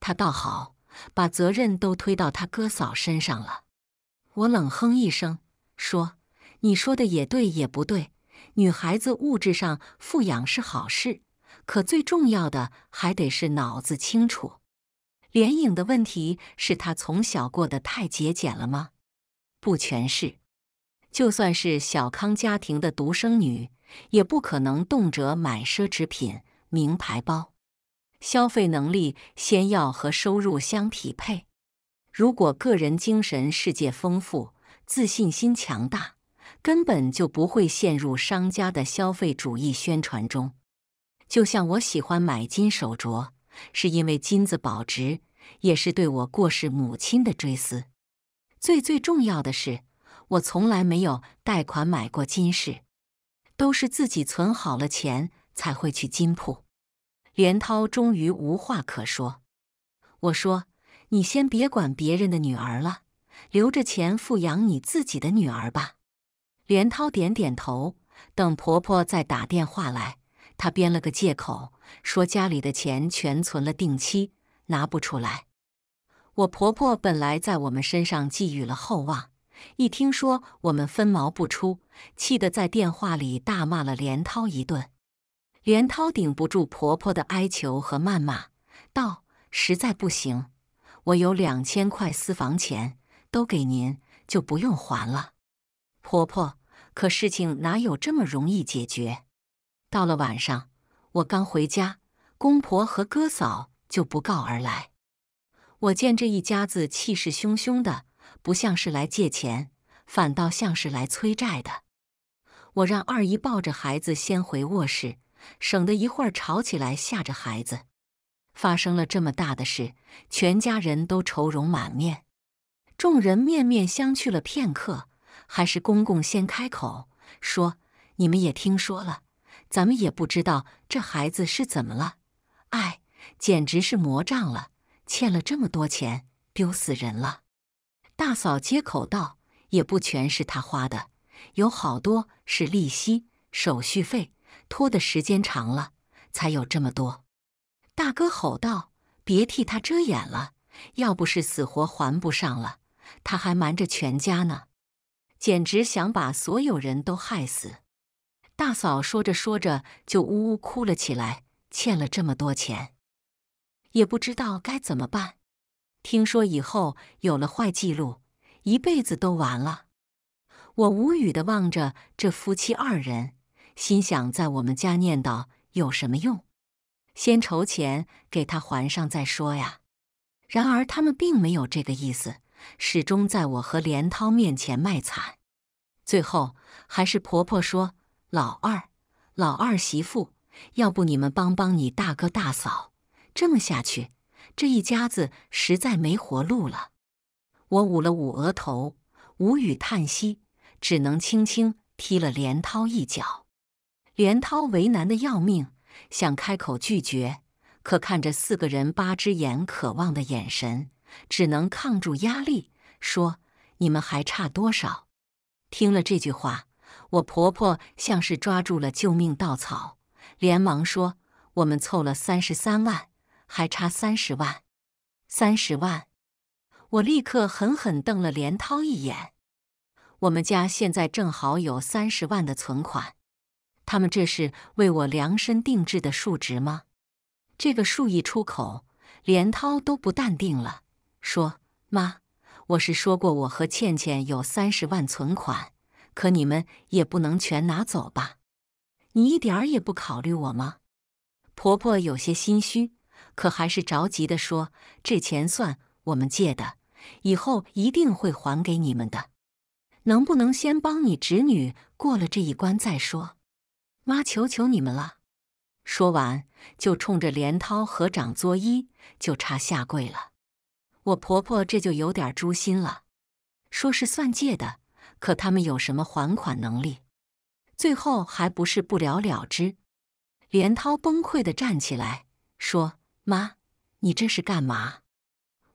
Speaker 1: 他倒好，把责任都推到他哥嫂身上了。我冷哼一声说：“你说的也对，也不对。女孩子物质上富养是好事。”可最重要的还得是脑子清楚。连影的问题是他从小过得太节俭了吗？不全是。就算是小康家庭的独生女，也不可能动辄买奢侈品、名牌包。消费能力先要和收入相匹配。如果个人精神世界丰富、自信心强大，根本就不会陷入商家的消费主义宣传中。就像我喜欢买金手镯，是因为金子保值，也是对我过世母亲的追思。最最重要的是，我从来没有贷款买过金饰，都是自己存好了钱才会去金铺。连涛终于无话可说。我说：“你先别管别人的女儿了，留着钱富养你自己的女儿吧。”连涛点点头，等婆婆再打电话来。他编了个借口，说家里的钱全存了定期，拿不出来。我婆婆本来在我们身上寄予了厚望，一听说我们分毛不出，气得在电话里大骂了连涛一顿。连涛顶不住婆婆的哀求和谩骂，道：“实在不行，我有两千块私房钱，都给您，就不用还了。”婆婆，可事情哪有这么容易解决？到了晚上，我刚回家，公婆和哥嫂就不告而来。我见这一家子气势汹汹的，不像是来借钱，反倒像是来催债的。我让二姨抱着孩子先回卧室，省得一会儿吵起来吓着孩子。发生了这么大的事，全家人都愁容满面。众人面面相觑了片刻，还是公公先开口说：“你们也听说了。”咱们也不知道这孩子是怎么了，哎，简直是魔障了！欠了这么多钱，丢死人了！大嫂接口道：“也不全是他花的，有好多是利息、手续费，拖的时间长了才有这么多。”大哥吼道：“别替他遮掩了！要不是死活还不上了，他还瞒着全家呢，简直想把所有人都害死！”大嫂说着说着就呜呜哭了起来，欠了这么多钱，也不知道该怎么办。听说以后有了坏记录，一辈子都完了。我无语的望着这夫妻二人，心想在我们家念叨有什么用？先筹钱给他还上再说呀。然而他们并没有这个意思，始终在我和连涛面前卖惨。最后还是婆婆说。老二，老二媳妇，要不你们帮帮你大哥大嫂？这么下去，这一家子实在没活路了。我捂了捂额头，无语叹息，只能轻轻踢了连涛一脚。连涛为难的要命，想开口拒绝，可看着四个人八只眼渴望的眼神，只能抗住压力，说：“你们还差多少？”听了这句话。我婆婆像是抓住了救命稻草，连忙说：“我们凑了三十三万，还差三十万。”三十万！我立刻狠狠瞪了连涛一眼。我们家现在正好有三十万的存款，他们这是为我量身定制的数值吗？这个数一出口，连涛都不淡定了，说：“妈，我是说过我和倩倩有三十万存款。”可你们也不能全拿走吧？你一点儿也不考虑我吗？婆婆有些心虚，可还是着急地说：“这钱算我们借的，以后一定会还给你们的。能不能先帮你侄女过了这一关再说？妈，求求你们了！”说完就冲着连涛和长作揖，就差下跪了。我婆婆这就有点诛心了，说是算借的。可他们有什么还款能力？最后还不是不了了之。连涛崩溃的站起来说：“妈，你这是干嘛？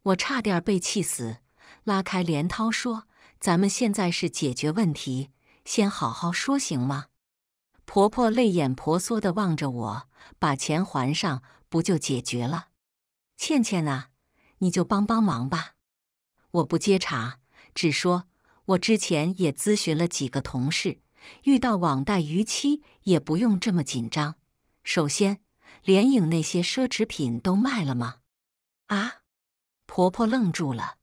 Speaker 1: 我差点被气死！”拉开连涛说：“咱们现在是解决问题，先好好说，行吗？”婆婆泪眼婆娑的望着我，把钱还上不就解决了？倩倩啊，你就帮帮忙吧！我不接茬，只说。我之前也咨询了几个同事，遇到网贷逾期也不用这么紧张。首先，连影那些奢侈品都卖了吗？啊？婆婆愣住了，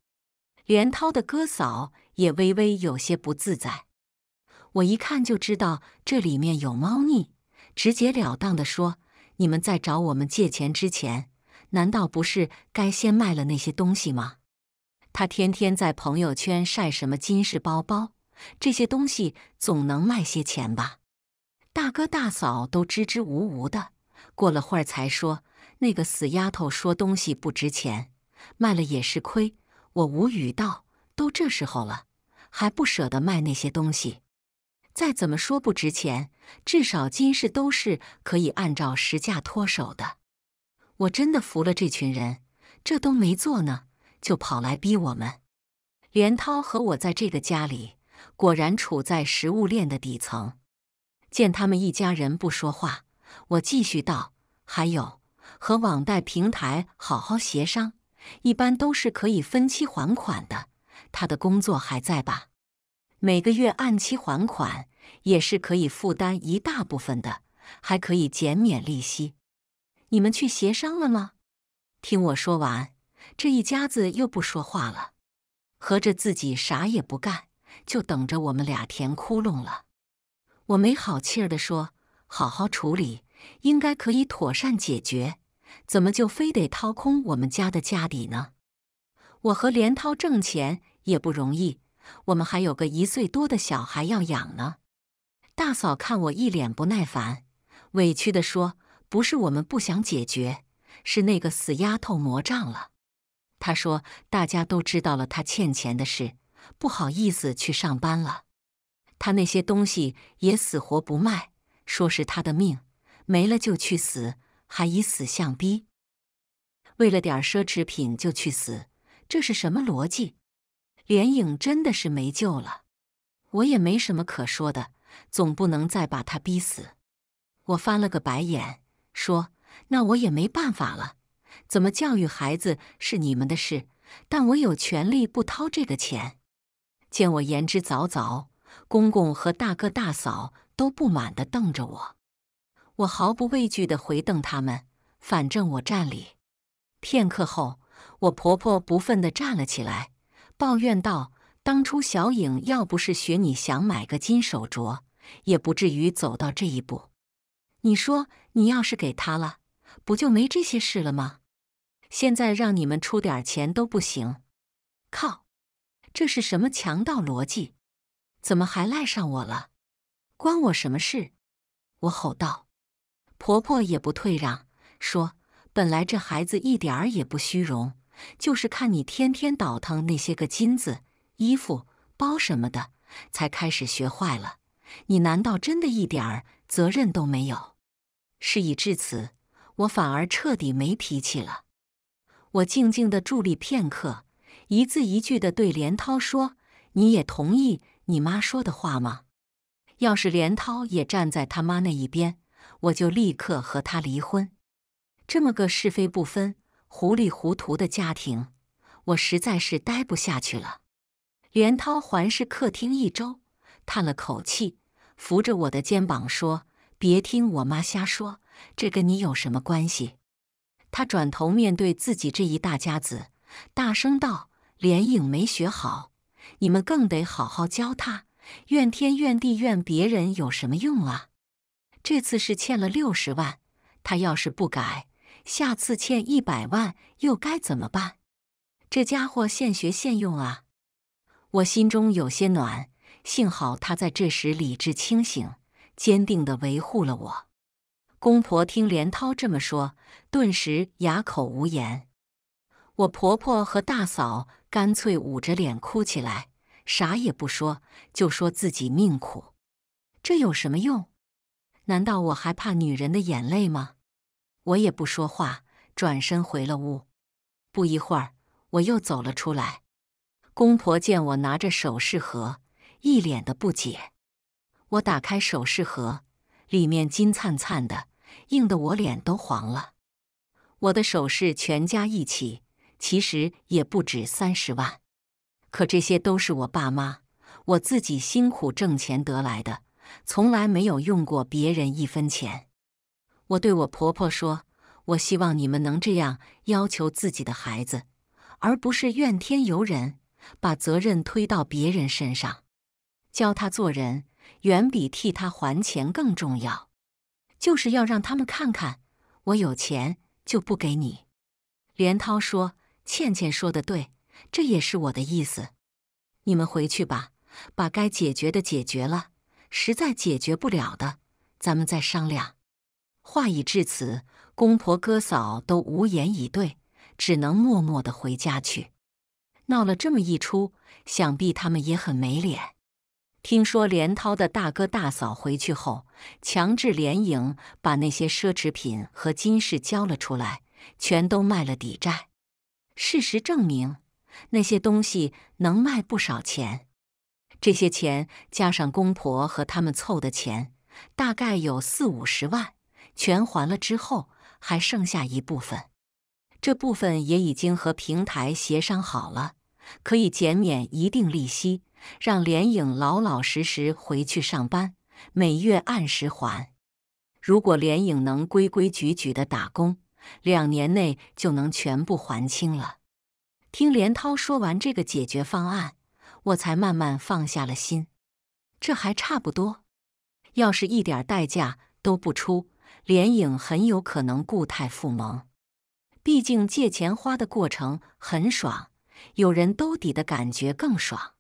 Speaker 1: 连涛的哥嫂也微微有些不自在。我一看就知道这里面有猫腻，直截了当的说：“你们在找我们借钱之前，难道不是该先卖了那些东西吗？”他天天在朋友圈晒什么金饰包包，这些东西总能卖些钱吧？大哥大嫂都支支吾吾的，过了会儿才说：“那个死丫头说东西不值钱，卖了也是亏。”我无语道：“都这时候了，还不舍得卖那些东西？再怎么说不值钱，至少金饰都是可以按照实价脱手的。”我真的服了这群人，这都没做呢。就跑来逼我们，连涛和我在这个家里，果然处在食物链的底层。见他们一家人不说话，我继续道：“还有，和网贷平台好好协商，一般都是可以分期还款的。他的工作还在吧？每个月按期还款也是可以负担一大部分的，还可以减免利息。你们去协商了吗？听我说完。”这一家子又不说话了，合着自己啥也不干，就等着我们俩填窟窿了。我没好气儿地说：“好好处理，应该可以妥善解决，怎么就非得掏空我们家的家底呢？”我和连涛挣钱也不容易，我们还有个一岁多的小孩要养呢。大嫂看我一脸不耐烦，委屈地说：“不是我们不想解决，是那个死丫头魔障了。”他说：“大家都知道了他欠钱的事，不好意思去上班了。他那些东西也死活不卖，说是他的命没了就去死，还以死相逼。为了点奢侈品就去死，这是什么逻辑？连影真的是没救了。我也没什么可说的，总不能再把他逼死。”我翻了个白眼，说：“那我也没办法了。”怎么教育孩子是你们的事，但我有权利不掏这个钱。见我言之凿凿，公公和大哥大嫂都不满地瞪着我，我毫不畏惧地回瞪他们。反正我占理。片刻后，我婆婆不忿地站了起来，抱怨道：“当初小影要不是学你想买个金手镯，也不至于走到这一步。你说，你要是给她了，不就没这些事了吗？”现在让你们出点钱都不行，靠！这是什么强盗逻辑？怎么还赖上我了？关我什么事？我吼道。婆婆也不退让，说：“本来这孩子一点儿也不虚荣，就是看你天天倒腾那些个金子、衣服、包什么的，才开始学坏了。你难道真的一点儿责任都没有？”事已至此，我反而彻底没脾气了。我静静的伫立片刻，一字一句的对连涛说：“你也同意你妈说的话吗？要是连涛也站在他妈那一边，我就立刻和他离婚。这么个是非不分、糊里糊涂的家庭，我实在是待不下去了。”连涛环视客厅一周，叹了口气，扶着我的肩膀说：“别听我妈瞎说，这跟你有什么关系？”他转头面对自己这一大家子，大声道：“连影没学好，你们更得好好教他。怨天怨地怨别人有什么用啊？这次是欠了六十万，他要是不改，下次欠一百万又该怎么办？这家伙现学现用啊！我心中有些暖，幸好他在这时理智清醒，坚定的维护了我。”公婆听连涛这么说，顿时哑口无言。我婆婆和大嫂干脆捂着脸哭起来，啥也不说，就说自己命苦。这有什么用？难道我还怕女人的眼泪吗？我也不说话，转身回了屋。不一会儿，我又走了出来。公婆见我拿着首饰盒，一脸的不解。我打开首饰盒，里面金灿灿的。硬得我脸都黄了。我的首饰全家一起，其实也不止三十万。可这些都是我爸妈、我自己辛苦挣钱得来的，从来没有用过别人一分钱。我对我婆婆说：“我希望你们能这样要求自己的孩子，而不是怨天尤人，把责任推到别人身上。教他做人，远比替他还钱更重要。”就是要让他们看看，我有钱就不给你。”连涛说，“倩倩说的对，这也是我的意思。你们回去吧，把该解决的解决了，实在解决不了的，咱们再商量。”话已至此，公婆哥嫂都无言以对，只能默默的回家去。闹了这么一出，想必他们也很没脸。听说连涛的大哥大嫂回去后，强制连营把那些奢侈品和金饰交了出来，全都卖了抵债。事实证明，那些东西能卖不少钱。这些钱加上公婆和他们凑的钱，大概有四五十万。全还了之后，还剩下一部分。这部分也已经和平台协商好了，可以减免一定利息。让连影老老实实回去上班，每月按时还。如果连影能规规矩矩的打工，两年内就能全部还清了。听连涛说完这个解决方案，我才慢慢放下了心。这还差不多。要是一点代价都不出，连影很有可能故态复萌。毕竟借钱花的过程很爽，有人兜底的感觉更爽。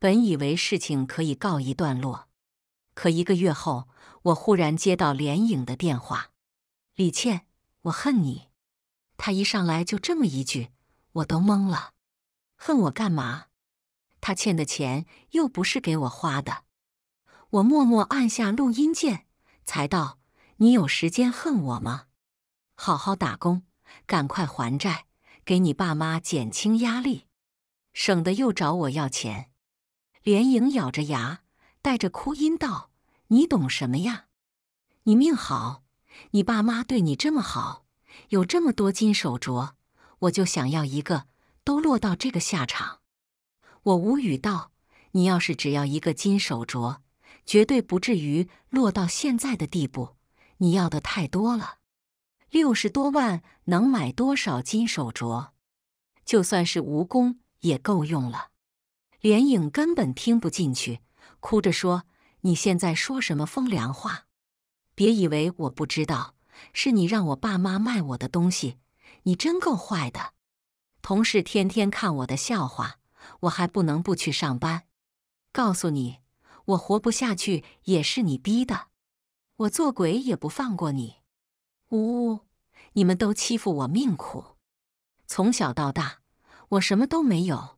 Speaker 1: 本以为事情可以告一段落，可一个月后，我忽然接到连影的电话：“李倩，我恨你！”他一上来就这么一句，我都懵了。恨我干嘛？他欠的钱又不是给我花的。我默默按下录音键，才道：“你有时间恨我吗？好好打工，赶快还债，给你爸妈减轻压力，省得又找我要钱。”连影咬着牙，带着哭音道：“你懂什么呀？你命好，你爸妈对你这么好，有这么多金手镯，我就想要一个，都落到这个下场。”我无语道：“你要是只要一个金手镯，绝对不至于落到现在的地步。你要的太多了，六十多万能买多少金手镯？就算是蜈蚣也够用了。”连影根本听不进去，哭着说：“你现在说什么风凉话？别以为我不知道，是你让我爸妈卖我的东西，你真够坏的！同事天天看我的笑话，我还不能不去上班。告诉你，我活不下去也是你逼的，我做鬼也不放过你！呜呜，你们都欺负我命苦，从小到大我什么都没有。”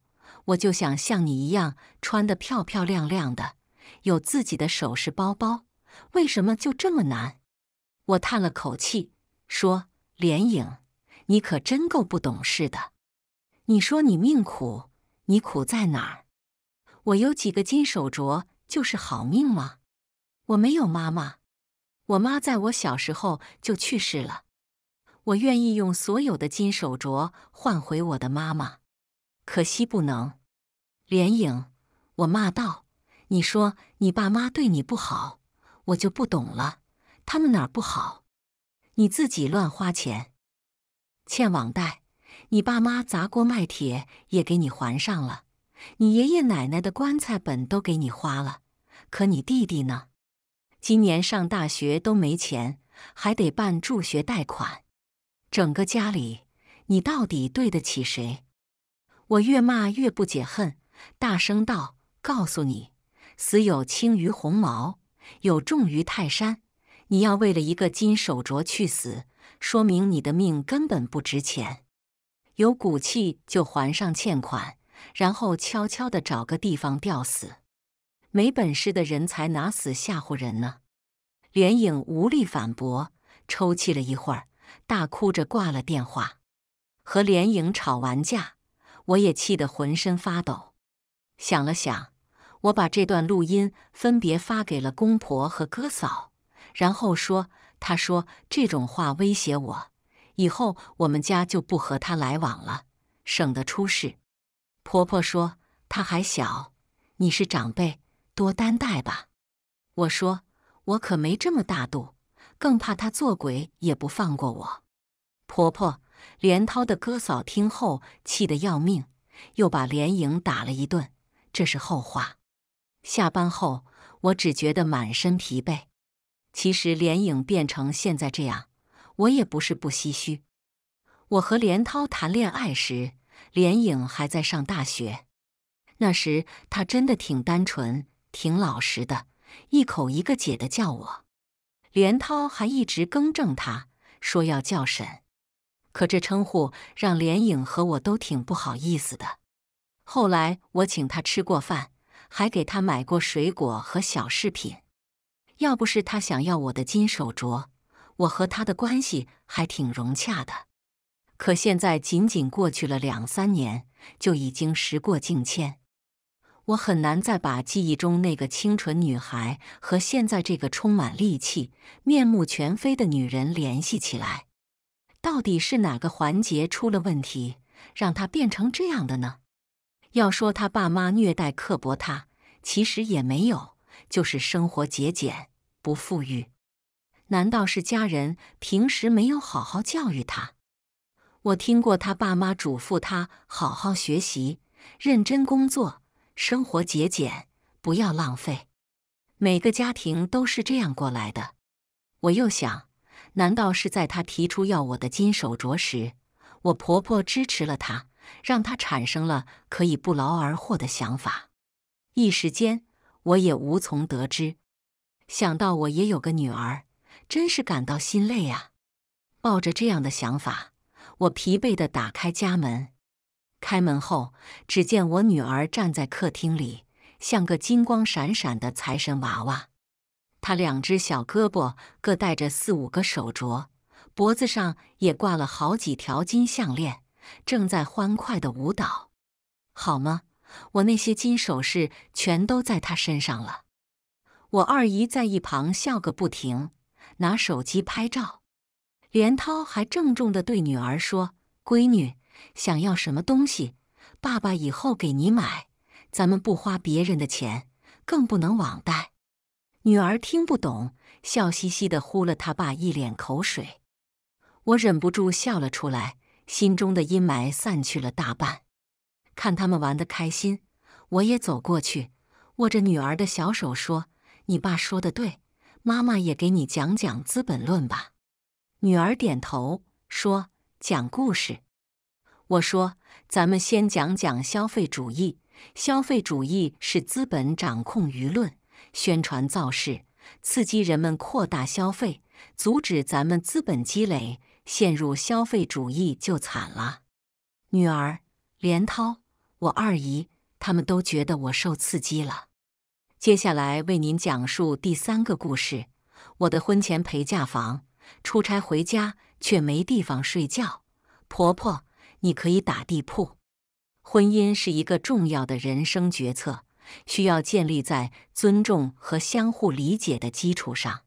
Speaker 1: 我就想像你一样穿的漂漂亮亮的，有自己的首饰包包，为什么就这么难？我叹了口气说：“连影，你可真够不懂事的。你说你命苦，你苦在哪儿？我有几个金手镯就是好命吗？我没有妈妈，我妈在我小时候就去世了。我愿意用所有的金手镯换回我的妈妈，可惜不能。”连影，我骂道：“你说你爸妈对你不好，我就不懂了。他们哪不好？你自己乱花钱，欠网贷，你爸妈砸锅卖铁也给你还上了，你爷爷奶奶的棺材本都给你花了。可你弟弟呢？今年上大学都没钱，还得办助学贷款。整个家里，你到底对得起谁？”我越骂越不解恨。大声道：“告诉你，死有轻于鸿毛，有重于泰山。你要为了一个金手镯去死，说明你的命根本不值钱。有骨气就还上欠款，然后悄悄地找个地方吊死。没本事的人才拿死吓唬人呢。”连影无力反驳，抽泣了一会儿，大哭着挂了电话。和连影吵完架，我也气得浑身发抖。想了想，我把这段录音分别发给了公婆和哥嫂，然后说：“他说这种话威胁我，以后我们家就不和他来往了，省得出事。”婆婆说：“他还小，你是长辈，多担待吧。”我说：“我可没这么大度，更怕他做鬼也不放过我。”婆婆、连涛的哥嫂听后气得要命，又把连影打了一顿。这是后话。下班后，我只觉得满身疲惫。其实，连影变成现在这样，我也不是不唏嘘。我和连涛谈恋爱时，连影还在上大学。那时他真的挺单纯、挺老实的，一口一个“姐”的叫我。连涛还一直更正他，说要叫婶，可这称呼让连影和我都挺不好意思的。后来我请他吃过饭，还给他买过水果和小饰品。要不是他想要我的金手镯，我和他的关系还挺融洽的。可现在仅仅过去了两三年，就已经时过境迁，我很难再把记忆中那个清纯女孩和现在这个充满戾气、面目全非的女人联系起来。到底是哪个环节出了问题，让她变成这样的呢？要说他爸妈虐待刻薄他，其实也没有，就是生活节俭不富裕。难道是家人平时没有好好教育他？我听过他爸妈嘱咐他好好学习、认真工作、生活节俭，不要浪费。每个家庭都是这样过来的。我又想，难道是在他提出要我的金手镯时，我婆婆支持了他？让他产生了可以不劳而获的想法，一时间我也无从得知。想到我也有个女儿，真是感到心累啊！抱着这样的想法，我疲惫地打开家门。开门后，只见我女儿站在客厅里，像个金光闪闪的财神娃娃。她两只小胳膊各戴着四五个手镯，脖子上也挂了好几条金项链。正在欢快的舞蹈，好吗？我那些金首饰全都在他身上了。我二姨在一旁笑个不停，拿手机拍照。连涛还郑重地对女儿说：“闺女，想要什么东西，爸爸以后给你买。咱们不花别人的钱，更不能网贷。”女儿听不懂，笑嘻嘻地呼了他爸一脸口水。我忍不住笑了出来。心中的阴霾散去了大半，看他们玩得开心，我也走过去，握着女儿的小手说：“你爸说的对，妈妈也给你讲讲《资本论》吧。”女儿点头说：“讲故事。”我说：“咱们先讲讲消费主义。消费主义是资本掌控舆论，宣传造势，刺激人们扩大消费，阻止咱们资本积累。”陷入消费主义就惨了，女儿，连涛，我二姨他们都觉得我受刺激了。接下来为您讲述第三个故事：我的婚前陪嫁房，出差回家却没地方睡觉。婆婆，你可以打地铺。婚姻是一个重要的人生决策，需要建立在尊重和相互理解的基础上。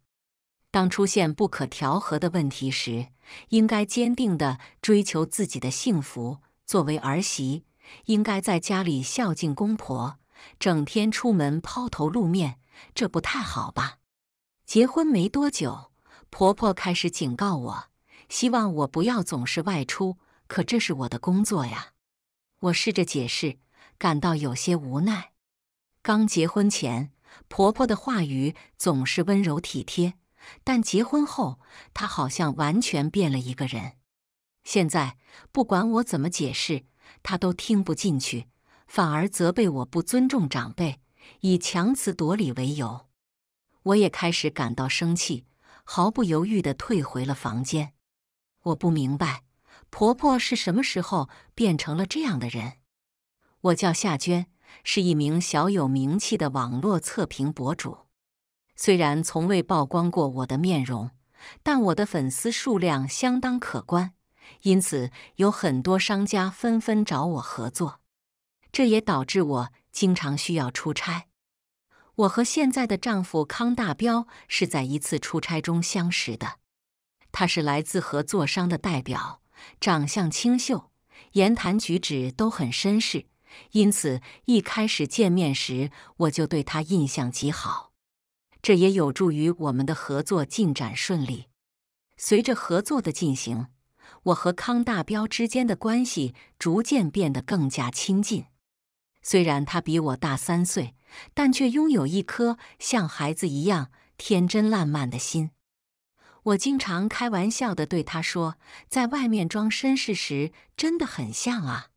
Speaker 1: 当出现不可调和的问题时，应该坚定地追求自己的幸福。作为儿媳，应该在家里孝敬公婆，整天出门抛头露面，这不太好吧？结婚没多久，婆婆开始警告我，希望我不要总是外出。可这是我的工作呀，我试着解释，感到有些无奈。刚结婚前，婆婆的话语总是温柔体贴。但结婚后，她好像完全变了一个人。现在不管我怎么解释，她都听不进去，反而责备我不尊重长辈，以强词夺理为由。我也开始感到生气，毫不犹豫地退回了房间。我不明白，婆婆是什么时候变成了这样的人？我叫夏娟，是一名小有名气的网络测评博主。虽然从未曝光过我的面容，但我的粉丝数量相当可观，因此有很多商家纷纷找我合作。这也导致我经常需要出差。我和现在的丈夫康大彪是在一次出差中相识的。他是来自合作商的代表，长相清秀，言谈举止都很绅士，因此一开始见面时我就对他印象极好。这也有助于我们的合作进展顺利。随着合作的进行，我和康大彪之间的关系逐渐变得更加亲近。虽然他比我大三岁，但却拥有一颗像孩子一样天真烂漫的心。我经常开玩笑的对他说：“在外面装绅士时真的很像啊。”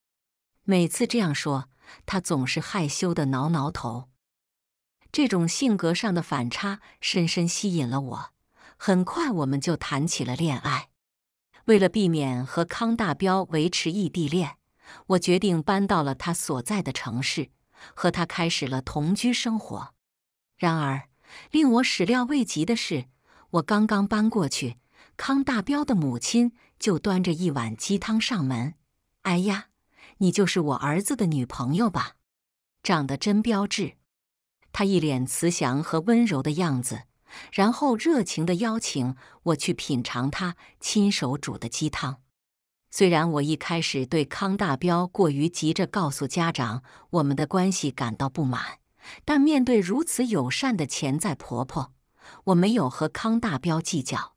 Speaker 1: 每次这样说，他总是害羞的挠挠头。这种性格上的反差深深吸引了我，很快我们就谈起了恋爱。为了避免和康大彪维持异地恋，我决定搬到了他所在的城市，和他开始了同居生活。然而，令我始料未及的是，我刚刚搬过去，康大彪的母亲就端着一碗鸡汤上门。“哎呀，你就是我儿子的女朋友吧？长得真标致！”她一脸慈祥和温柔的样子，然后热情地邀请我去品尝她亲手煮的鸡汤。虽然我一开始对康大彪过于急着告诉家长我们的关系感到不满，但面对如此友善的潜在婆婆，我没有和康大彪计较。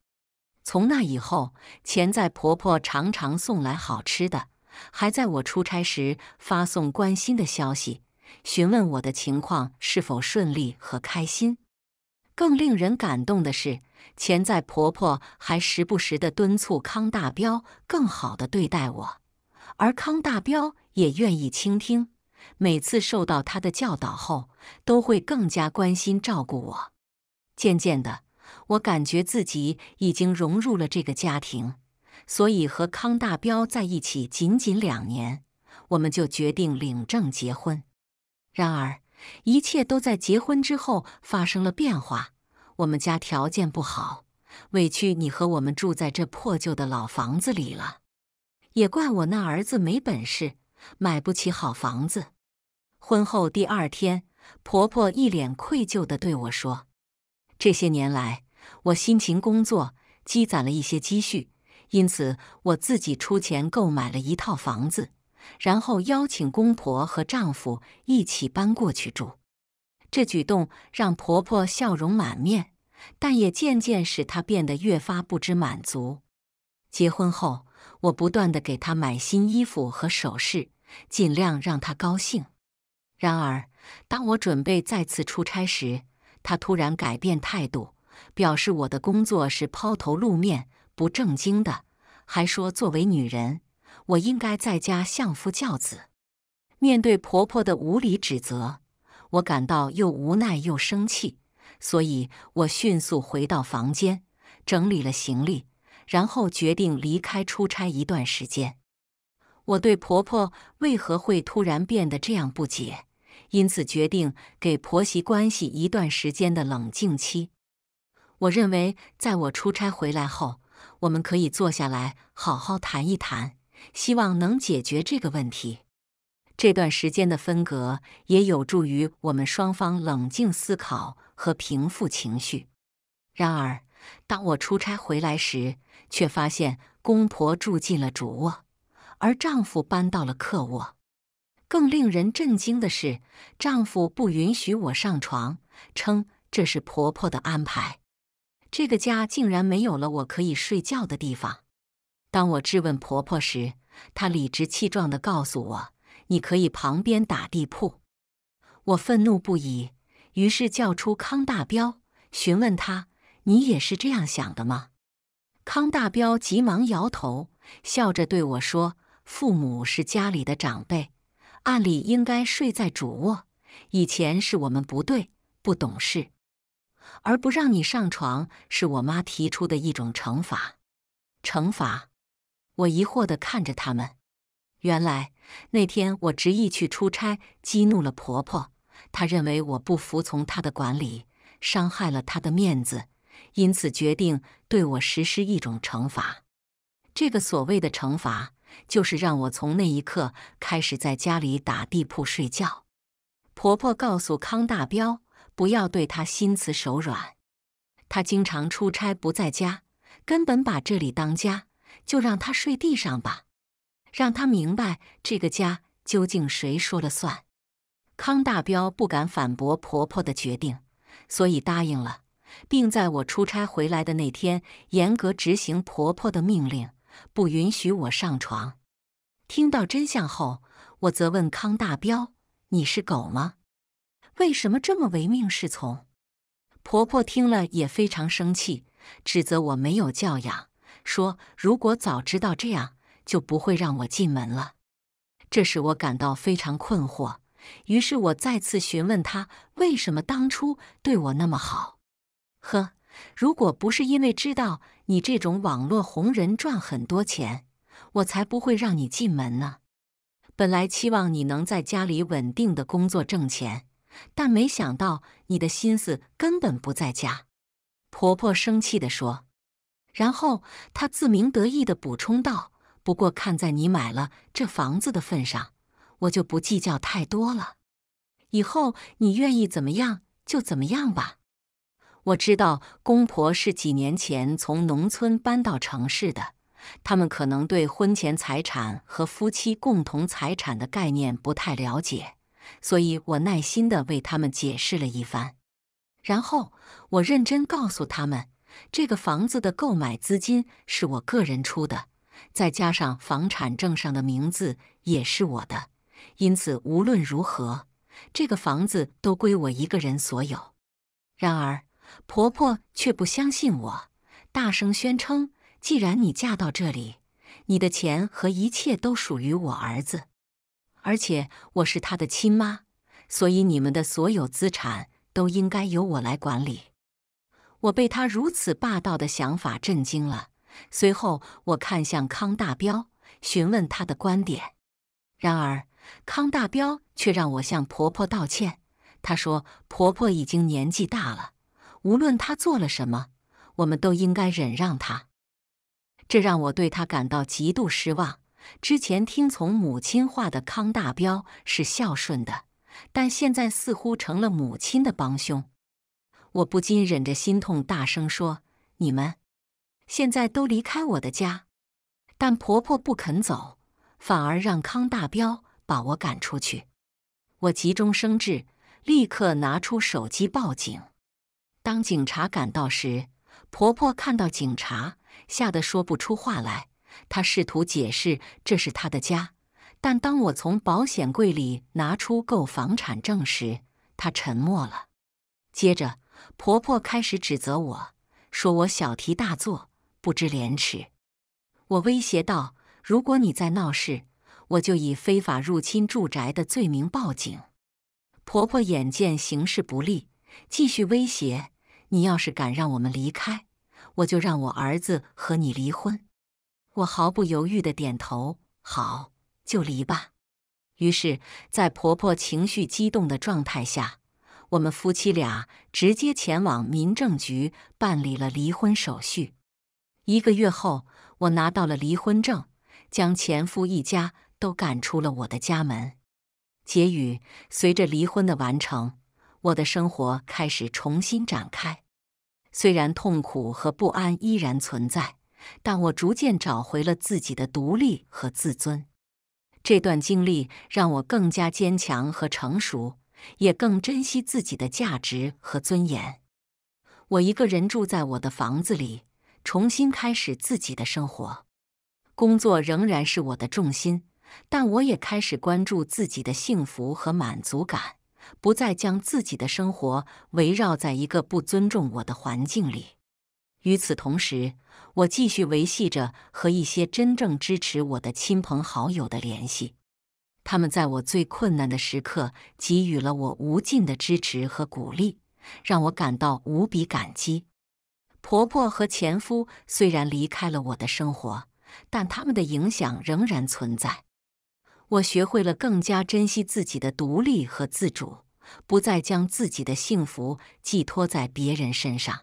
Speaker 1: 从那以后，潜在婆婆常常送来好吃的，还在我出差时发送关心的消息。询问我的情况是否顺利和开心。更令人感动的是，前在婆婆还时不时地敦促康大彪更好地对待我，而康大彪也愿意倾听。每次受到他的教导后，都会更加关心照顾我。渐渐的，我感觉自己已经融入了这个家庭，所以和康大彪在一起仅仅两年，我们就决定领证结婚。然而，一切都在结婚之后发生了变化。我们家条件不好，委屈你和我们住在这破旧的老房子里了。也怪我那儿子没本事，买不起好房子。婚后第二天，婆婆一脸愧疚的对我说：“这些年来，我辛勤工作，积攒了一些积蓄，因此我自己出钱购买了一套房子。”然后邀请公婆和丈夫一起搬过去住，这举动让婆婆笑容满面，但也渐渐使她变得越发不知满足。结婚后，我不断的给她买新衣服和首饰，尽量让她高兴。然而，当我准备再次出差时，她突然改变态度，表示我的工作是抛头露面、不正经的，还说作为女人。我应该在家相夫教子。面对婆婆的无理指责，我感到又无奈又生气，所以我迅速回到房间，整理了行李，然后决定离开出差一段时间。我对婆婆为何会突然变得这样不解，因此决定给婆媳关系一段时间的冷静期。我认为，在我出差回来后，我们可以坐下来好好谈一谈。希望能解决这个问题。这段时间的分隔也有助于我们双方冷静思考和平复情绪。然而，当我出差回来时，却发现公婆住进了主卧，而丈夫搬到了客卧。更令人震惊的是，丈夫不允许我上床，称这是婆婆的安排。这个家竟然没有了我可以睡觉的地方。当我质问婆婆时，她理直气壮的告诉我：“你可以旁边打地铺。”我愤怒不已，于是叫出康大彪，询问他：“你也是这样想的吗？”康大彪急忙摇头，笑着对我说：“父母是家里的长辈，按理应该睡在主卧。以前是我们不对，不懂事，而不让你上床是我妈提出的一种惩罚，惩罚。”我疑惑的看着他们，原来那天我执意去出差，激怒了婆婆。她认为我不服从她的管理，伤害了她的面子，因此决定对我实施一种惩罚。这个所谓的惩罚，就是让我从那一刻开始在家里打地铺睡觉。婆婆告诉康大彪，不要对他心慈手软，他经常出差不在家，根本把这里当家。就让他睡地上吧，让他明白这个家究竟谁说了算。康大彪不敢反驳婆婆的决定，所以答应了，并在我出差回来的那天严格执行婆婆的命令，不允许我上床。听到真相后，我责问康大彪：“你是狗吗？为什么这么唯命是从？”婆婆听了也非常生气，指责我没有教养。说：“如果早知道这样，就不会让我进门了。”这使我感到非常困惑。于是我再次询问他：“为什么当初对我那么好？”“呵，如果不是因为知道你这种网络红人赚很多钱，我才不会让你进门呢。本来期望你能在家里稳定的工作挣钱，但没想到你的心思根本不在家。”婆婆生气地说。然后他自鸣得意的补充道：“不过看在你买了这房子的份上，我就不计较太多了。以后你愿意怎么样就怎么样吧。”我知道公婆是几年前从农村搬到城市的，他们可能对婚前财产和夫妻共同财产的概念不太了解，所以我耐心的为他们解释了一番。然后我认真告诉他们。这个房子的购买资金是我个人出的，再加上房产证上的名字也是我的，因此无论如何，这个房子都归我一个人所有。然而，婆婆却不相信我，大声宣称：“既然你嫁到这里，你的钱和一切都属于我儿子，而且我是他的亲妈，所以你们的所有资产都应该由我来管理。”我被他如此霸道的想法震惊了。随后，我看向康大彪，询问他的观点。然而，康大彪却让我向婆婆道歉。他说：“婆婆已经年纪大了，无论她做了什么，我们都应该忍让她。”这让我对她感到极度失望。之前听从母亲话的康大彪是孝顺的，但现在似乎成了母亲的帮凶。我不禁忍着心痛，大声说：“你们现在都离开我的家，但婆婆不肯走，反而让康大彪把我赶出去。”我急中生智，立刻拿出手机报警。当警察赶到时，婆婆看到警察，吓得说不出话来。她试图解释这是她的家，但当我从保险柜里拿出购房产证时，她沉默了。接着，婆婆开始指责我，说我小题大做，不知廉耻。我威胁道：“如果你再闹事，我就以非法入侵住宅的罪名报警。”婆婆眼见形势不利，继续威胁：“你要是敢让我们离开，我就让我儿子和你离婚。”我毫不犹豫地点头：“好，就离吧。”于是，在婆婆情绪激动的状态下。我们夫妻俩直接前往民政局办理了离婚手续。一个月后，我拿到了离婚证，将前夫一家都赶出了我的家门。结语：随着离婚的完成，我的生活开始重新展开。虽然痛苦和不安依然存在，但我逐渐找回了自己的独立和自尊。这段经历让我更加坚强和成熟。也更珍惜自己的价值和尊严。我一个人住在我的房子里，重新开始自己的生活。工作仍然是我的重心，但我也开始关注自己的幸福和满足感，不再将自己的生活围绕在一个不尊重我的环境里。与此同时，我继续维系着和一些真正支持我的亲朋好友的联系。他们在我最困难的时刻给予了我无尽的支持和鼓励，让我感到无比感激。婆婆和前夫虽然离开了我的生活，但他们的影响仍然存在。我学会了更加珍惜自己的独立和自主，不再将自己的幸福寄托在别人身上。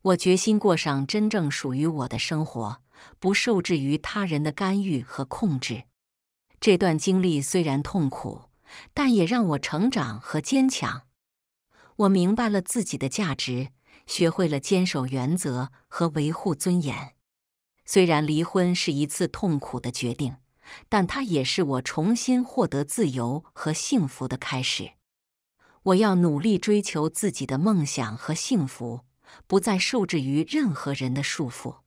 Speaker 1: 我决心过上真正属于我的生活，不受制于他人的干预和控制。这段经历虽然痛苦，但也让我成长和坚强。我明白了自己的价值，学会了坚守原则和维护尊严。虽然离婚是一次痛苦的决定，但它也是我重新获得自由和幸福的开始。我要努力追求自己的梦想和幸福，不再受制于任何人的束缚。